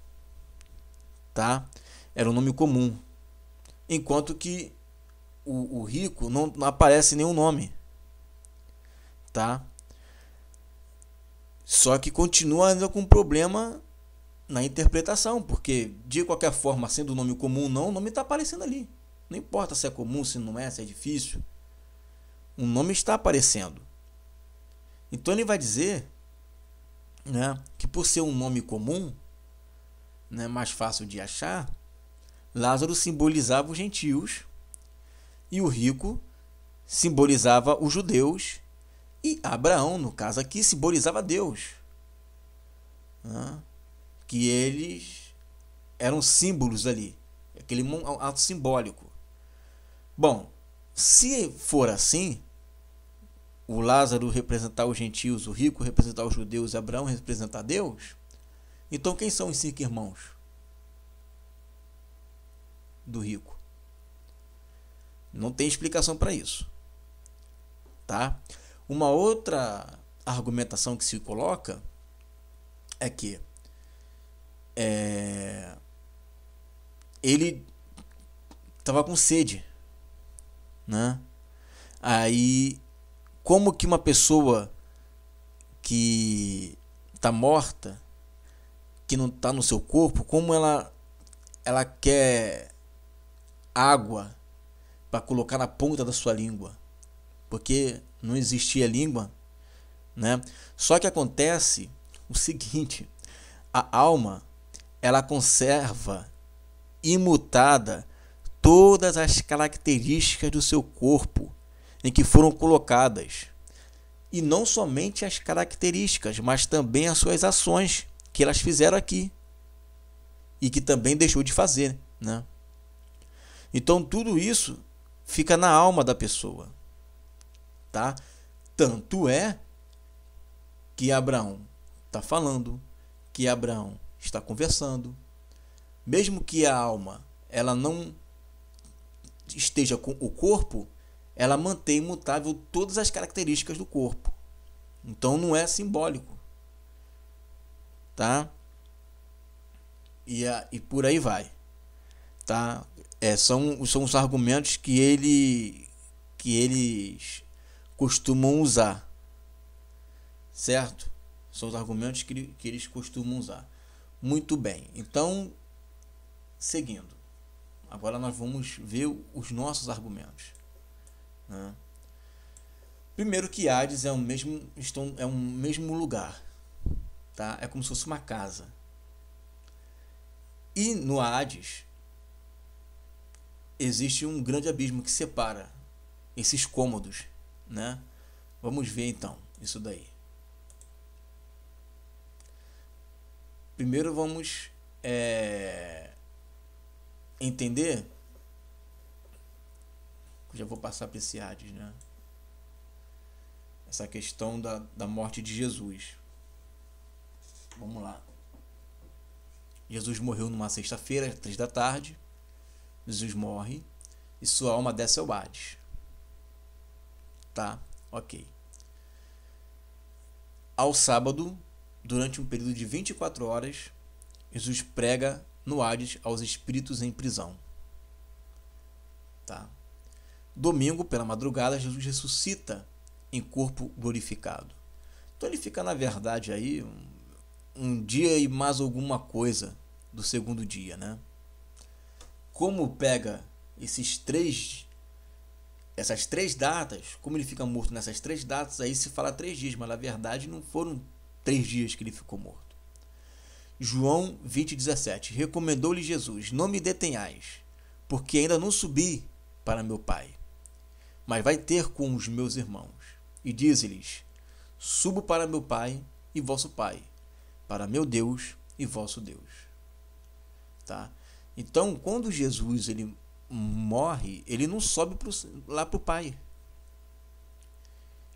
tá? Era um nome comum, enquanto que o, o rico não, não aparece nenhum nome, tá? Só que continua ainda com um problema na interpretação, porque de qualquer forma, sendo o nome comum não, o nome está aparecendo ali. Não importa se é comum, se não é, se é difícil. Um nome está aparecendo. Então ele vai dizer né, que por ser um nome comum, né, mais fácil de achar, Lázaro simbolizava os gentios e o rico simbolizava os judeus e Abraão, no caso aqui, simbolizava Deus. Né, que eles eram símbolos ali, aquele ato simbólico. Bom, se for assim, o Lázaro representar os gentios, o rico representar os judeus, Abraão representar Deus, então quem são os cinco irmãos do rico? Não tem explicação para isso. Tá? Uma outra argumentação que se coloca é que é, ele estava com sede né? Aí como que uma pessoa que está morta, que não está no seu corpo, como ela ela quer água para colocar na ponta da sua língua, porque não existia língua, né? Só que acontece o seguinte: a alma ela conserva imutada todas as características do seu corpo em que foram colocadas. E não somente as características, mas também as suas ações que elas fizeram aqui e que também deixou de fazer, né? Então tudo isso fica na alma da pessoa, tá? Tanto é que Abraão está falando, que Abraão está conversando, mesmo que a alma ela não esteja com o corpo, ela mantém imutável todas as características do corpo. Então não é simbólico. Tá? E, a, e por aí vai. Tá? É, são, são os argumentos que ele que eles costumam usar. Certo? São os argumentos que, que eles costumam usar. Muito bem. Então, seguindo. Agora nós vamos ver os nossos argumentos. Né? Primeiro que Hades é um mesmo, estão, é um mesmo lugar. Tá? É como se fosse uma casa. E no Hades existe um grande abismo que separa esses cômodos. Né? Vamos ver então isso daí. Primeiro vamos é, entender, já vou passar para esse Hades, né? Essa questão da, da morte de Jesus. Vamos lá. Jesus morreu numa sexta-feira, três da tarde. Jesus morre e sua alma desce ao Hades. Tá? Ok. Ao sábado, durante um período de 24 horas, Jesus prega no Hades aos espíritos em prisão. Tá? Domingo, pela madrugada, Jesus ressuscita em corpo glorificado. Então ele fica, na verdade, aí um, um dia e mais alguma coisa do segundo dia, né? Como pega esses três essas três datas, como ele fica morto nessas três datas, aí se fala três dias, mas na verdade não foram três dias que ele ficou morto. João 20,17 Recomendou-lhe Jesus: Não me detenhais, porque ainda não subi para meu Pai, mas vai ter com os meus irmãos. E diz-lhes: Subo para meu Pai e vosso Pai, para meu Deus e vosso Deus. Tá? Então, quando Jesus ele morre, ele não sobe pro, lá para o Pai.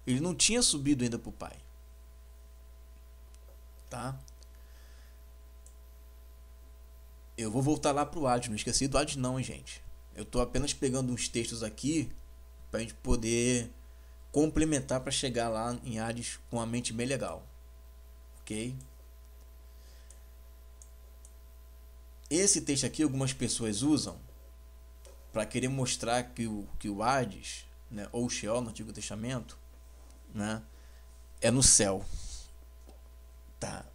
Ele não tinha subido ainda para o Pai. Tá? Eu vou voltar lá pro Ades, não esqueci do Ades não, hein, gente. Eu tô apenas pegando uns textos aqui pra gente poder complementar para chegar lá em Hades com a mente bem legal. OK? Esse texto aqui algumas pessoas usam para querer mostrar que o, que o Hades, né, ou o Sheol no Antigo Testamento, né, é no céu. Tá.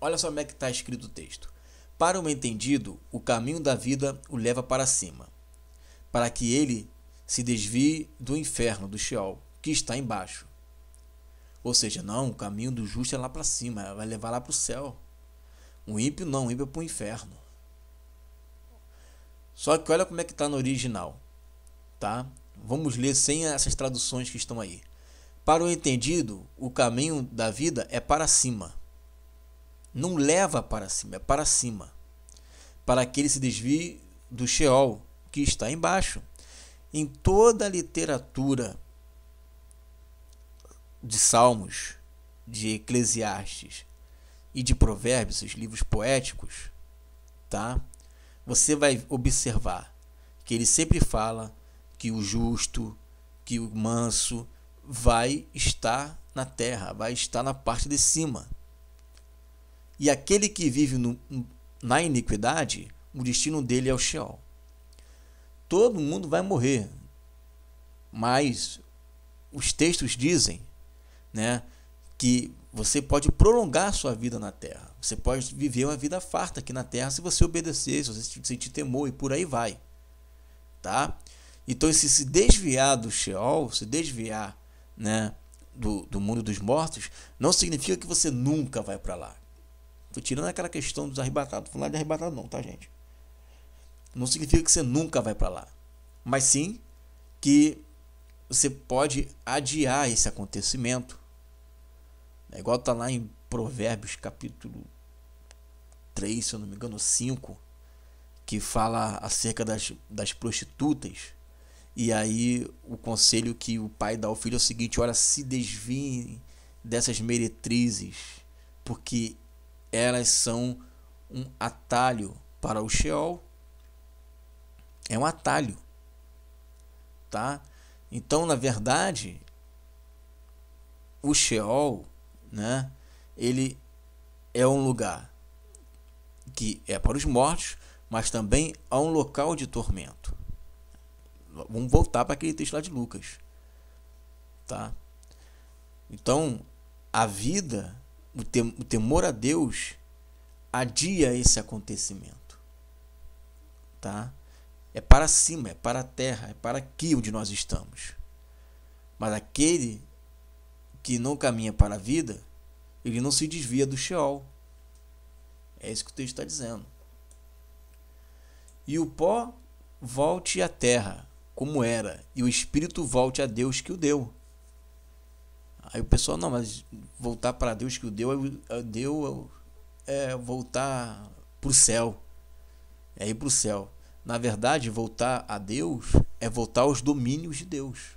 Olha só como é que está escrito o texto. Para o entendido, o caminho da vida o leva para cima, para que ele se desvie do inferno, do Sheol, que está embaixo. Ou seja, não, o caminho do justo é lá para cima, vai levar lá para o céu. O ímpio não, o ímpio é para o inferno. Só que olha como é que está no original, tá? Vamos ler sem essas traduções que estão aí. Para o entendido, o caminho da vida é para cima não leva para cima, é para cima, para que ele se desvie do Sheol, que está embaixo. Em toda a literatura de Salmos, de Eclesiastes e de Provérbios, os livros poéticos, tá? Você vai observar que ele sempre fala que o justo, que o manso vai estar na terra, vai estar na parte de cima. E aquele que vive no, na iniquidade, o destino dele é o Sheol. Todo mundo vai morrer. Mas os textos dizem, né, que você pode prolongar sua vida na terra. Você pode viver uma vida farta aqui na terra se você obedecer, se você sentir temor e por aí vai. Tá? Então, se se desviar do Sheol, se desviar né, do, do mundo dos mortos, não significa que você nunca vai para lá. Tô tipo, tirando aquela questão dos arrebatados. Não de arrebatado não, tá, gente? Não significa que você nunca vai para lá. Mas sim que você pode adiar esse acontecimento. É igual tá lá em Provérbios capítulo 3, se eu não me engano, 5, que fala acerca das, das prostitutas. E aí o conselho que o pai dá ao filho é o seguinte: olha, se desviem dessas meretrizes, porque elas são um atalho para o Sheol. É um atalho. Tá? Então, na verdade, o Sheol, né, ele é um lugar que é para os mortos, mas também há um local de tormento. Vamos voltar para aquele texto lá de Lucas. Tá? Então, a vida o, tem, o temor a Deus adia esse acontecimento. Tá? É para cima, é para a terra, é para aqui onde nós estamos. Mas aquele que não caminha para a vida, ele não se desvia do Sheol. É isso que o texto está dizendo. E o pó volte à terra, como era, e o espírito volte a Deus que o deu. Aí o pessoal, não, mas voltar para Deus que o deu, deu é voltar para o céu. É ir para o céu. Na verdade, voltar a Deus é voltar aos domínios de Deus.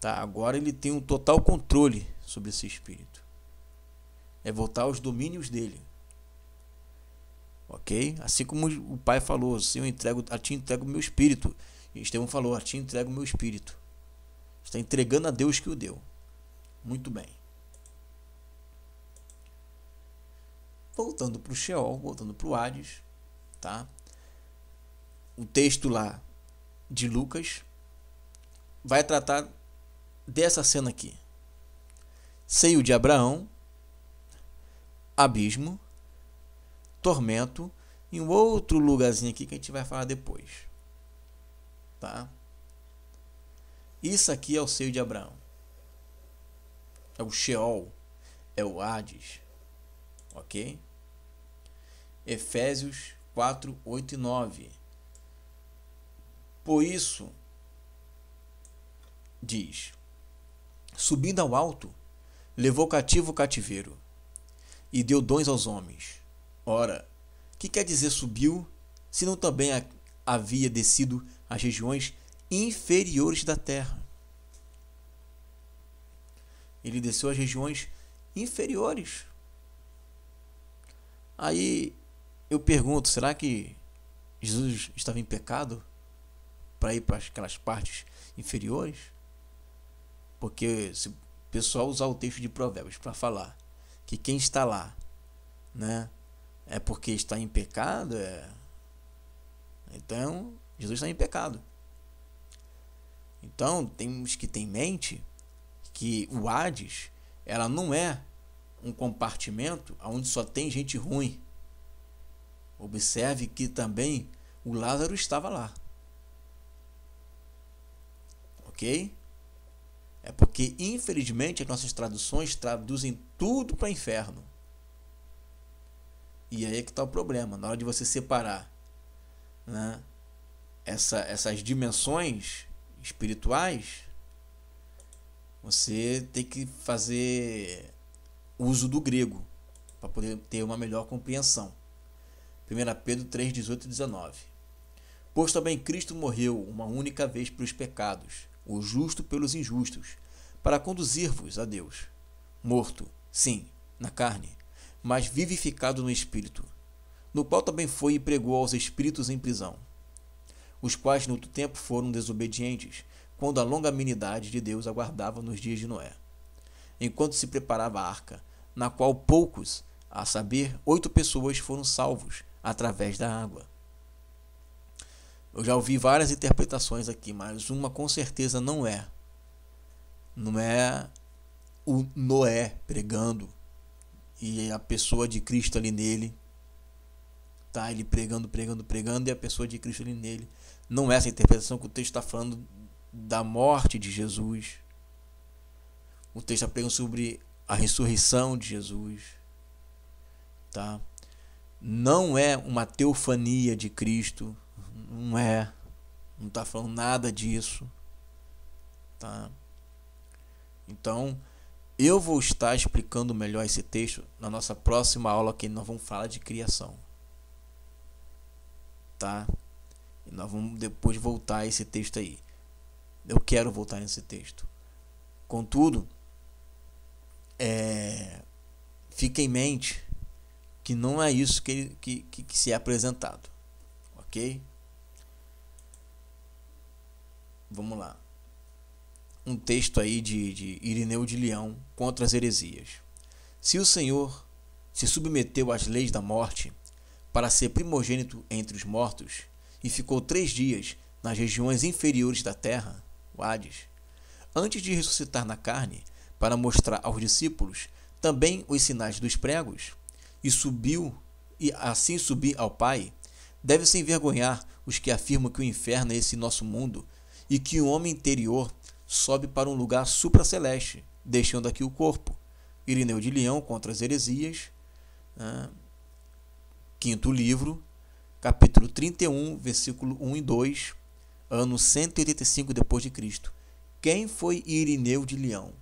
Tá? Agora ele tem um total controle sobre esse espírito. É voltar aos domínios dele. Ok? Assim como o pai falou, assim eu entrego, a ti entrego o meu espírito. Estevão falou, a ti entrego o meu espírito. Está entregando a Deus que o deu. Muito bem. Voltando para o Sheol, voltando para o Hades, tá? O texto lá de Lucas vai tratar dessa cena aqui. Seio de Abraão, abismo, tormento e um outro lugarzinho aqui que a gente vai falar depois. Tá? Isso aqui é o seio de Abraão. É o Sheol. É o Hades. Ok? Efésios 4, 8 e 9. Por isso, diz: Subindo ao alto, levou cativo o cativeiro e deu dons aos homens. Ora, que quer dizer subiu, se não também havia descido às regiões inferiores da terra. Ele desceu às regiões inferiores. Aí eu pergunto, será que Jesus estava em pecado para ir para aquelas partes inferiores? Porque se o pessoal usar o texto de Provérbios para falar que quem está lá, né, é porque está em pecado, é... então Jesus está em pecado. Então, temos que ter em mente que o Hades, ela não é um compartimento onde só tem gente ruim. Observe que também o Lázaro estava lá. Ok? É porque, infelizmente, as nossas traduções traduzem tudo para inferno. E aí é que está o problema. Na hora de você separar né, essa, essas dimensões espirituais, você tem que fazer uso do grego para poder ter uma melhor compreensão. 1 Pedro 3, 18 e 19. Pois também Cristo morreu uma única vez pelos pecados, o justo pelos injustos, para conduzir-vos a Deus. Morto, sim, na carne, mas vivificado no espírito, no qual também foi e pregou aos espíritos em prisão os quais no outro tempo foram desobedientes, quando a longa amenidade de Deus aguardava nos dias de Noé. Enquanto se preparava a arca, na qual poucos, a saber, oito pessoas foram salvos através da água. Eu já ouvi várias interpretações aqui, mas uma com certeza não é. Não é o Noé pregando e a pessoa de Cristo ali nele. Tá, ele pregando, pregando, pregando e a pessoa de Cristo ali nele. Não é essa interpretação que o texto está falando da morte de Jesus. O texto está pregando sobre a ressurreição de Jesus. Tá? Não é uma teofania de Cristo. Não é. Não está falando nada disso. Tá? Então, eu vou estar explicando melhor esse texto na nossa próxima aula que nós vamos falar de criação. Tá? E nós vamos depois voltar a esse texto aí. Eu quero voltar nesse texto. Contudo, é, fique em mente que não é isso que, que, que, que se é apresentado. Ok? Vamos lá. Um texto aí de, de Irineu de Leão contra as heresias. Se o Senhor se submeteu às leis da morte para ser primogênito entre os mortos, e ficou três dias nas regiões inferiores da terra, o Hades, antes de ressuscitar na carne, para mostrar aos discípulos também os sinais dos pregos, e subiu, e assim subir ao Pai, deve-se envergonhar os que afirmam que o inferno é esse nosso mundo e que o homem interior sobe para um lugar supraceleste, deixando aqui o corpo. Irineu de Leão contra as heresias, né? quinto livro, capítulo 31, versículo 1 e 2, ano 185 depois de Cristo. Quem foi Irineu de Leão?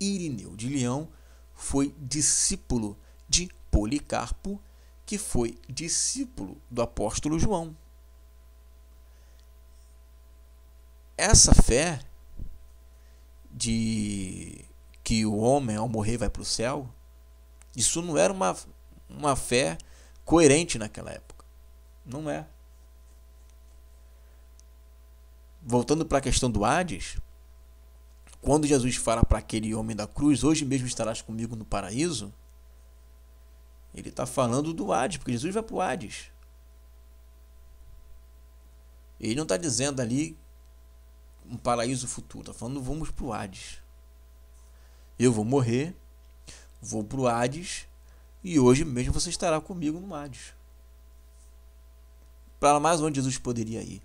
Irineu de Leão foi discípulo de Policarpo, que foi discípulo do apóstolo João. Essa fé de que o homem ao morrer vai para o céu, isso não era uma, uma fé coerente naquela época. Não é. Voltando para a questão do Hades, quando Jesus fala para aquele homem da cruz, hoje mesmo estarás comigo no paraíso, ele está falando do Hades, porque Jesus vai para o Hades. Ele não está dizendo ali um paraíso futuro, está falando vamos para o Hades. Eu vou morrer, vou para o Hades, e hoje mesmo você estará comigo no Hades para mais onde Jesus poderia ir.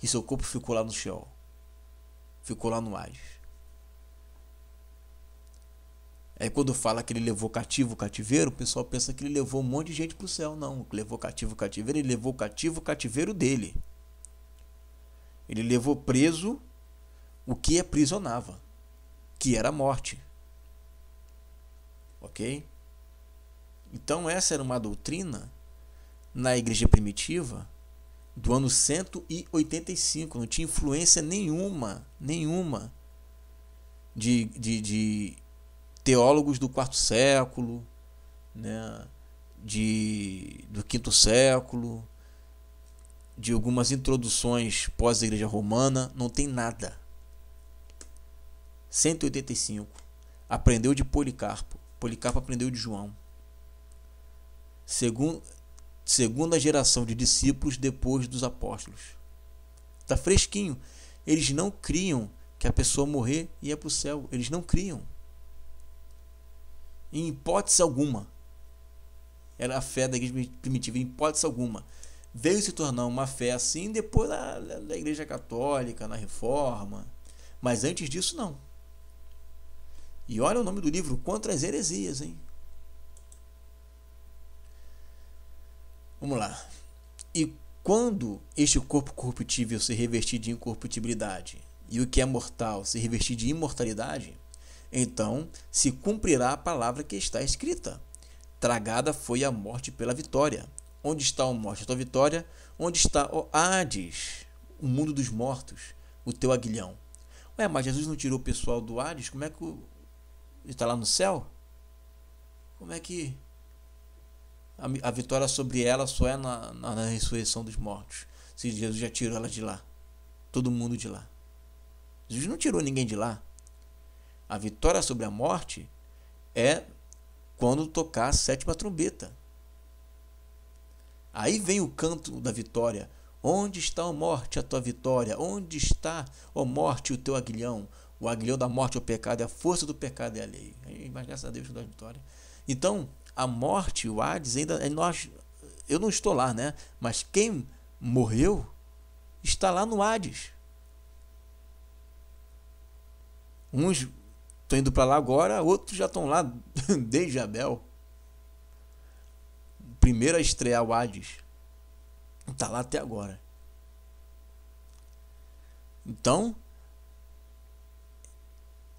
E seu corpo ficou lá no Sheol. Ficou lá no Hades. Aí quando fala que ele levou cativo o cativeiro, o pessoal pensa que ele levou um monte de gente para o céu. Não, levou cativo o cativeiro, ele levou cativo o cativeiro dele. Ele levou preso o que aprisionava, que era a morte. Ok? Então essa era uma doutrina na igreja primitiva do ano 185. Não tinha influência nenhuma, nenhuma, de, de, de teólogos do quarto século, né? de, do quinto século, de algumas introduções pós-igreja romana. Não tem nada. 185. Aprendeu de Policarpo. Policarpo aprendeu de João. Segundo, segunda geração de discípulos depois dos apóstolos. Está fresquinho. Eles não criam que a pessoa morrer e ia para o céu. Eles não criam. Em hipótese alguma. Era a fé da igreja primitiva, em hipótese alguma. Veio se tornar uma fé assim depois da, da igreja católica, na reforma. Mas antes disso, não. E olha o nome do livro, Contra as Heresias, hein? Vamos lá. E quando este corpo corruptível se revestir de incorruptibilidade e o que é mortal se revestir de imortalidade, então se cumprirá a palavra que está escrita: Tragada foi a morte pela vitória. Onde está a morte, a tua vitória? Onde está o Hades, o mundo dos mortos, o teu aguilhão? Ué, mas Jesus não tirou o pessoal do Hades? Como é que o... ele está lá no céu? Como é que a, a vitória sobre ela só é na, na, na ressurreição dos mortos. Se Jesus já tirou ela de lá, todo mundo de lá. Jesus não tirou ninguém de lá. A vitória sobre a morte é quando tocar a sétima trombeta. Aí vem o canto da vitória. Onde está, a morte, a tua vitória? Onde está, a morte, o teu aguilhão? O aguilhão da morte é o pecado, é a força do pecado é a lei. Mas graças a Deus a dá vitória. Então, a morte, o Hades, ainda eh, nós, eu não estou lá, né? Mas quem morreu está lá no Hades. Uns estão indo para lá agora, outros já estão lá desde Abel. primeiro a estrear o Hades. Está lá até agora. Então,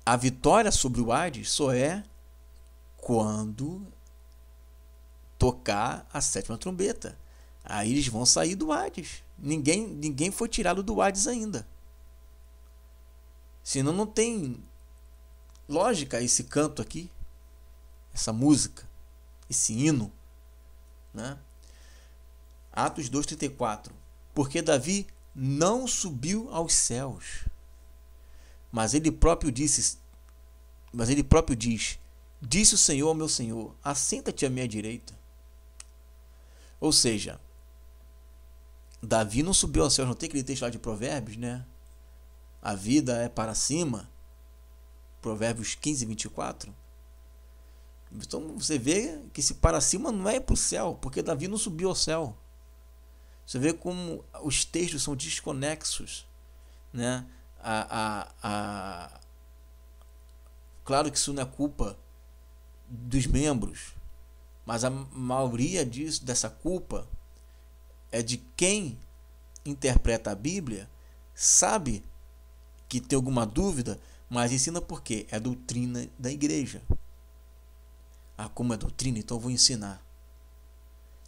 a vitória sobre o Hades só é quando tocar a sétima trombeta. Aí eles vão sair do Hades. Ninguém, ninguém foi tirado do Hades ainda. Senão não tem lógica esse canto aqui, essa música, esse hino. Né? Atos 2,34. Porque Davi não subiu aos céus. Mas ele próprio disse, mas ele próprio diz: Disse o Senhor ao meu Senhor: Assenta-te à minha direita ou seja, Davi não subiu aos céus, não tem aquele texto lá de Provérbios, né? A vida é para cima. Provérbios 15, 24. Então você vê que se para cima não é para o céu, porque Davi não subiu ao céu. Você vê como os textos são desconexos. Né? A, a, a... Claro que isso não é culpa dos membros, mas a maioria disso, dessa culpa é de quem interpreta a Bíblia, sabe que tem alguma dúvida, mas ensina por quê? É a doutrina da igreja. Ah, como é doutrina, então eu vou ensinar.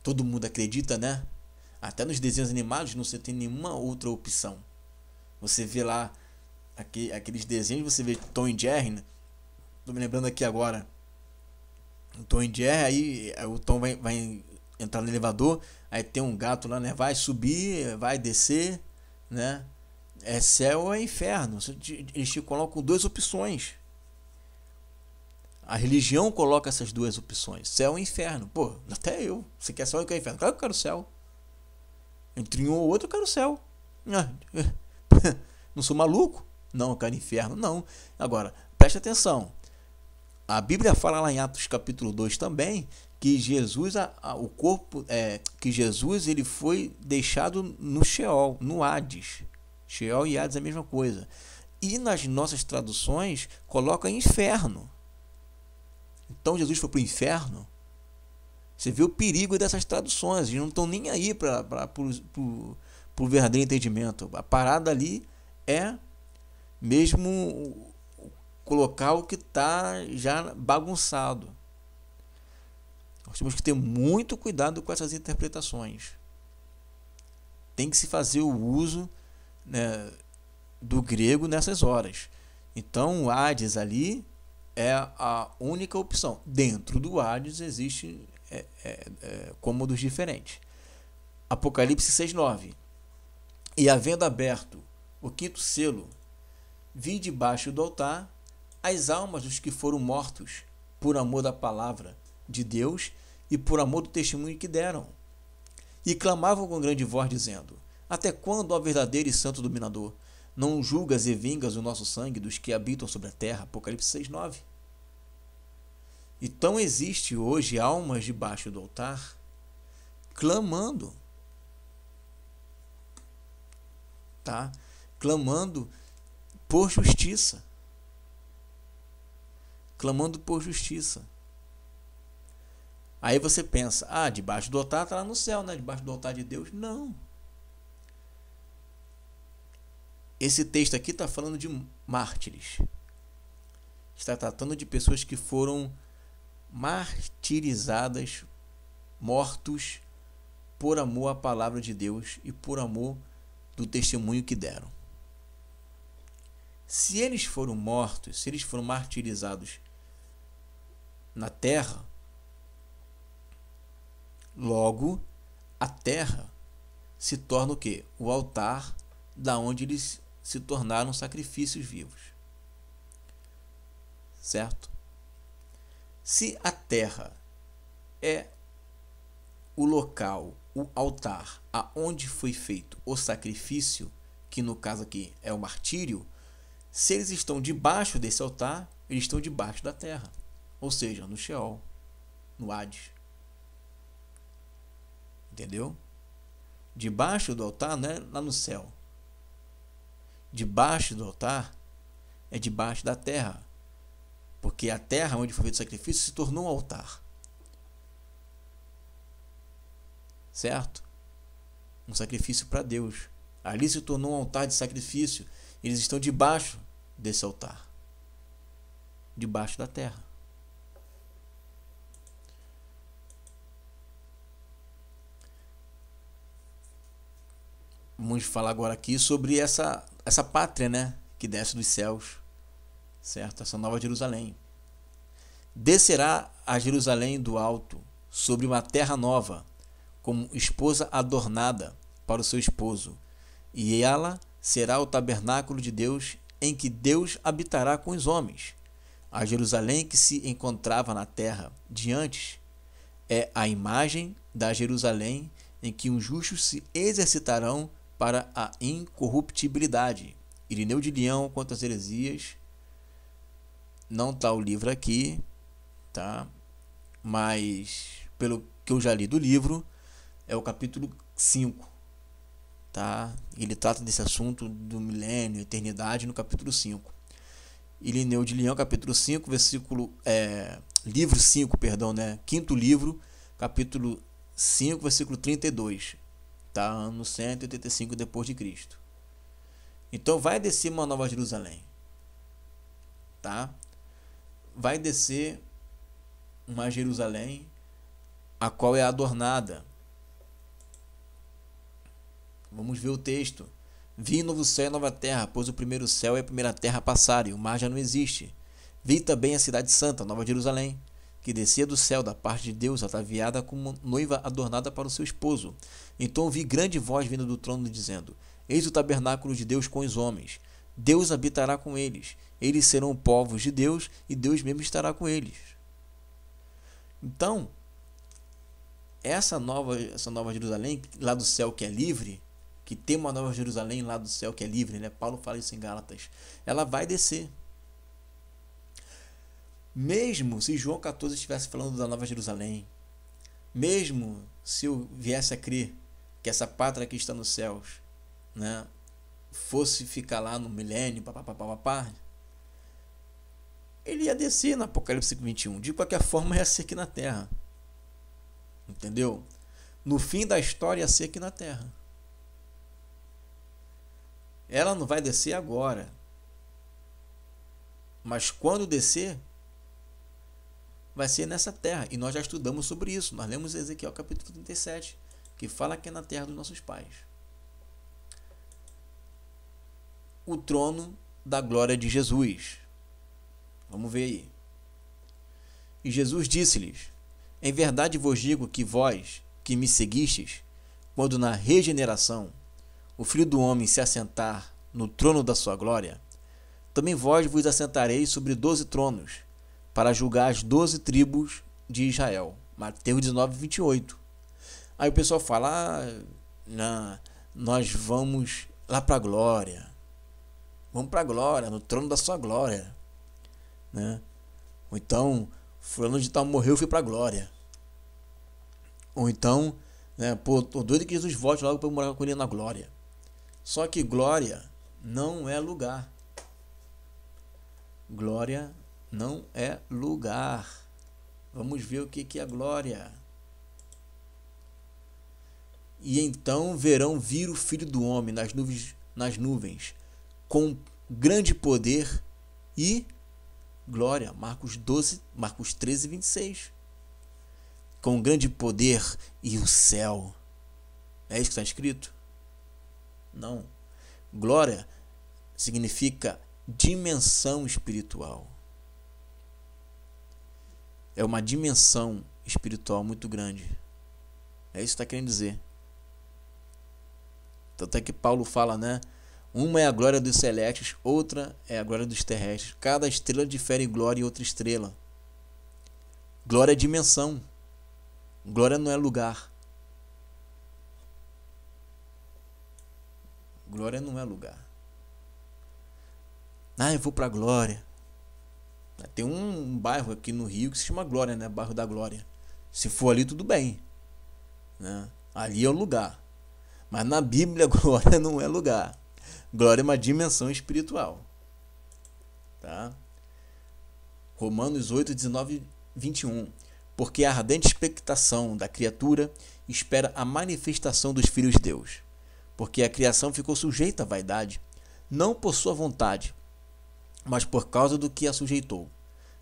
Todo mundo acredita, né? Até nos desenhos animados não se tem nenhuma outra opção. Você vê lá aqueles desenhos, você vê Tom e Jerry, né? me lembrando aqui agora o Tom e aí é, o Tom vai, vai entrar no elevador, aí tem um gato lá, né? Vai subir, vai descer, né? É céu ou é inferno. Eles te colocam duas opções. A religião coloca essas duas opções, céu e inferno. Pô, até eu. Você quer céu ou quer inferno? Claro que eu quero céu. Entre um ou outro, eu quero céu. Ah, não sou maluco? Não, eu quero inferno. Não. Agora, preste atenção. A Bíblia fala lá em Atos capítulo 2 também que Jesus, a, a, o corpo, é, que Jesus ele foi deixado no Sheol, no Hades. Sheol e Hades é a mesma coisa. E nas nossas traduções coloca inferno. Então Jesus foi para o inferno. Você vê o perigo dessas traduções. Eles não estão nem aí para o verdadeiro entendimento. A parada ali é mesmo colocar o que está já bagunçado. Nós temos que ter muito cuidado com essas interpretações. Tem que se fazer o uso né, do grego nessas horas. Então, o Hades ali é a única opção. Dentro do Hades existe é, é, é, cômodos diferentes. Apocalipse 6,9. E havendo aberto o quinto selo, vi debaixo do altar as almas dos que foram mortos por amor da palavra de Deus e por amor do testemunho que deram. E clamavam com grande voz, dizendo: Até quando, ó verdadeiro e santo dominador, não julgas e vingas o nosso sangue dos que habitam sobre a terra? Apocalipse 6, 9. Então existe hoje almas debaixo do altar clamando. Tá? Clamando por justiça clamando por justiça. Aí você pensa, ah, debaixo do altar está lá no céu, né? Debaixo do altar de Deus. Não. Esse texto aqui está falando de mártires. Está tratando de pessoas que foram martirizadas, mortos por amor à palavra de Deus e por amor do testemunho que deram. Se eles foram mortos, se eles foram martirizados na terra. Logo, a terra se torna o que? O altar da onde eles se tornaram sacrifícios vivos. Certo? Se a terra é o local, o altar, aonde foi feito o sacrifício, que no caso aqui é o martírio, se eles estão debaixo desse altar, eles estão debaixo da terra. Ou seja, no Sheol, no Hades. Entendeu? Debaixo do altar não é lá no céu. Debaixo do altar é debaixo da terra. Porque a terra onde foi feito o sacrifício se tornou um altar. Certo? Um sacrifício para Deus. Ali se tornou um altar de sacrifício. Eles estão debaixo desse altar debaixo da terra. vamos falar agora aqui sobre essa, essa pátria, né? Que desce dos céus, certo? Essa nova Jerusalém. Descerá a Jerusalém do alto, sobre uma terra nova, como esposa adornada para o seu esposo, e ela será o tabernáculo de Deus em que Deus habitará com os homens. A Jerusalém que se encontrava na terra de antes é a imagem da Jerusalém em que os justos se exercitarão para a incorruptibilidade. Irineu de Leão quanto às heresias. Não está o livro aqui, tá? Mas pelo que eu já li do livro, é o capítulo 5, tá? Ele trata desse assunto do milênio, eternidade no capítulo 5. Irineu de Leão, capítulo 5, versículo é, livro 5, perdão, né? Quinto livro, capítulo 5, versículo 32. Está no 185 depois de Cristo. Então vai descer uma nova Jerusalém. Tá? Vai descer uma Jerusalém a qual é adornada. Vamos ver o texto. Vi novo céu e nova terra, pois o primeiro céu e a primeira terra passaram, e o mar já não existe. Vi também a cidade santa, Nova Jerusalém, que descia do céu da parte de Deus, ataviada como noiva adornada para o seu esposo. Então ouvi grande voz vindo do trono dizendo: Eis o tabernáculo de Deus com os homens. Deus habitará com eles. Eles serão povos de Deus e Deus mesmo estará com eles. Então, essa nova, essa nova Jerusalém, lá do céu que é livre, que tem uma nova Jerusalém lá do céu que é livre, né? Paulo fala isso em Gálatas. Ela vai descer. Mesmo se João 14 estivesse falando da Nova Jerusalém, mesmo se eu viesse a crer que essa pátria que está nos céus né, fosse ficar lá no milênio, papapá, ele ia descer no Apocalipse 21. De qualquer forma, ia ser aqui na Terra. Entendeu? No fim da história, ia ser aqui na Terra. Ela não vai descer agora. Mas quando descer, vai ser nessa terra. E nós já estudamos sobre isso. Nós lemos Ezequiel capítulo 37, que fala que é na terra dos nossos pais. O trono da glória de Jesus. Vamos ver aí. E Jesus disse-lhes: Em verdade vos digo que vós, que me seguistes, quando na regeneração o filho do homem se assentar no trono da sua glória, também vós vos assentareis sobre doze tronos para julgar as 12 tribos de Israel. Mateus 19, 28. Aí o pessoal fala: ah, não, nós vamos lá para a glória. Vamos para a glória, no trono da sua glória. Né? Ou então, fulano de tal morreu foi para a glória. Ou então, né, pô, tô doido que Jesus volte logo para eu morar com ele na glória. Só que glória não é lugar. Glória não é lugar. Vamos ver o que, que é glória. E então verão vir o Filho do Homem nas nuvens, nas nuvens com grande poder e glória. Marcos 12, Marcos 13, 26. Com grande poder e o céu. É isso que está escrito? Não. Glória significa dimensão espiritual é uma dimensão espiritual muito grande. É isso que está querendo dizer. Tanto é que Paulo fala, né? Uma é a glória dos celestes, outra é a glória dos terrestres. Cada estrela difere glória e outra estrela. Glória é dimensão. Glória não é lugar. Glória não é lugar. Ah, eu vou para a glória. Tem um, bairro aqui no Rio que se chama Glória, né? Bairro da Glória. Se for ali, tudo bem. Né? Ali é o lugar. Mas na Bíblia, glória não é lugar. Glória é uma dimensão espiritual. Tá? Romanos 8, 19 21. Porque a ardente expectação da criatura espera a manifestação dos filhos de Deus. Porque a criação ficou sujeita à vaidade, não por sua vontade, mas por causa do que a sujeitou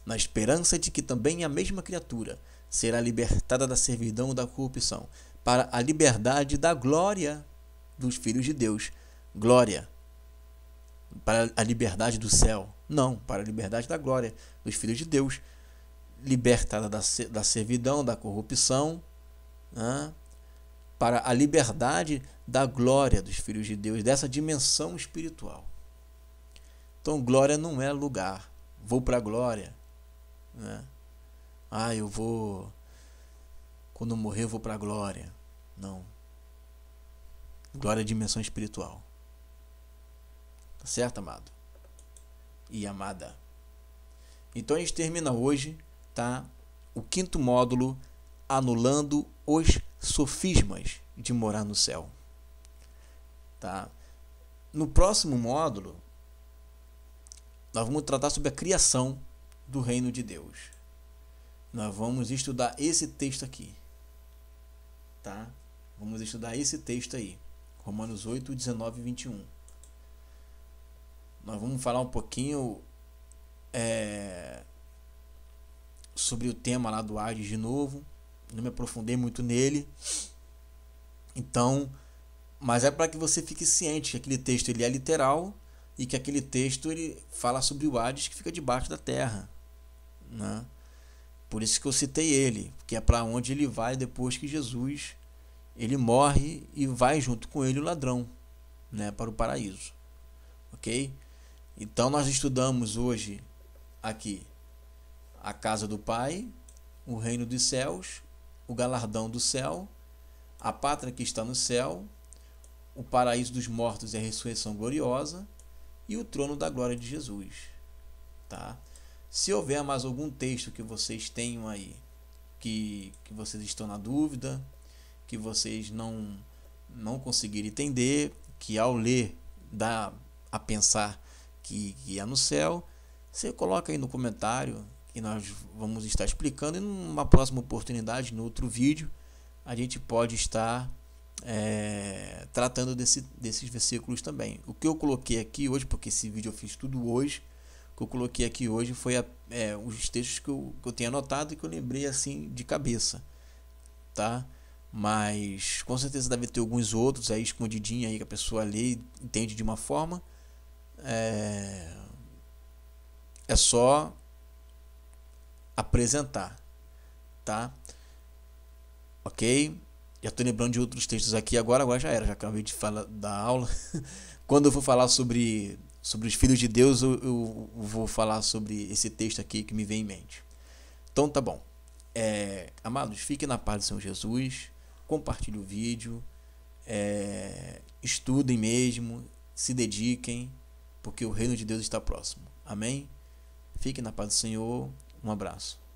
na esperança de que também a mesma criatura será libertada da servidão da corrupção, para a liberdade da glória dos filhos de Deus. Glória. Para a liberdade do céu. Não, para a liberdade da glória dos filhos de Deus. Libertada da, da servidão, da corrupção. Né? Para a liberdade da glória dos filhos de Deus, dessa dimensão espiritual. Então, glória não é lugar. Vou para a glória. Né? Ah, eu vou. Quando eu morrer, eu vou para a glória. Não. Glória é dimensão espiritual. Tá certo, amado? E amada. Então a gente termina hoje, tá? O quinto módulo, anulando os sofismas de morar no céu. Tá? No próximo módulo, nós vamos tratar sobre a criação do reino de Deus. Nós vamos estudar esse texto aqui. Tá? Vamos estudar esse texto aí. Romanos 8, 19 e 21. Nós vamos falar um pouquinho é, sobre o tema lá do hades de novo. Não me aprofundei muito nele. Então, mas é para que você fique ciente que aquele texto ele é literal e que aquele texto ele fala sobre o Hades que fica debaixo da terra. Né? Por isso que eu citei ele, que é para onde ele vai depois que Jesus ele morre e vai junto com ele o ladrão, né, para o paraíso. OK? Então nós estudamos hoje aqui a casa do Pai, o reino dos céus, o galardão do céu, a pátria que está no céu, o paraíso dos mortos e a ressurreição gloriosa e o trono da glória de Jesus, tá? Se houver mais algum texto que vocês tenham aí, que, que vocês estão na dúvida, que vocês não, não conseguiram entender, que ao ler dá a pensar que, que é no céu, você coloca aí no comentário que nós vamos estar explicando e numa próxima oportunidade, no outro vídeo, a gente pode estar é, tratando desse, desses versículos também. O que eu coloquei aqui hoje, porque esse vídeo eu fiz tudo hoje, que eu coloquei aqui hoje foi a, é, os textos que eu, que eu tenho anotado e que eu lembrei assim de cabeça, tá? Mas com certeza deve ter alguns outros aí escondidinho aí que a pessoa lê e entende de uma forma. É, é só apresentar, tá? Ok? Já estou lembrando de outros textos aqui agora, agora já era, já acabei de falar da aula. Quando eu for falar sobre sobre os filhos de Deus, eu, eu, vou falar sobre esse texto aqui que me vem em mente. Então tá bom. É, amados, fiquem na paz do Senhor Jesus, compartilhe o vídeo, é, estudem mesmo, se dediquem, porque o reino de Deus está próximo. Amém? Fiquem na paz do Senhor, um abraço.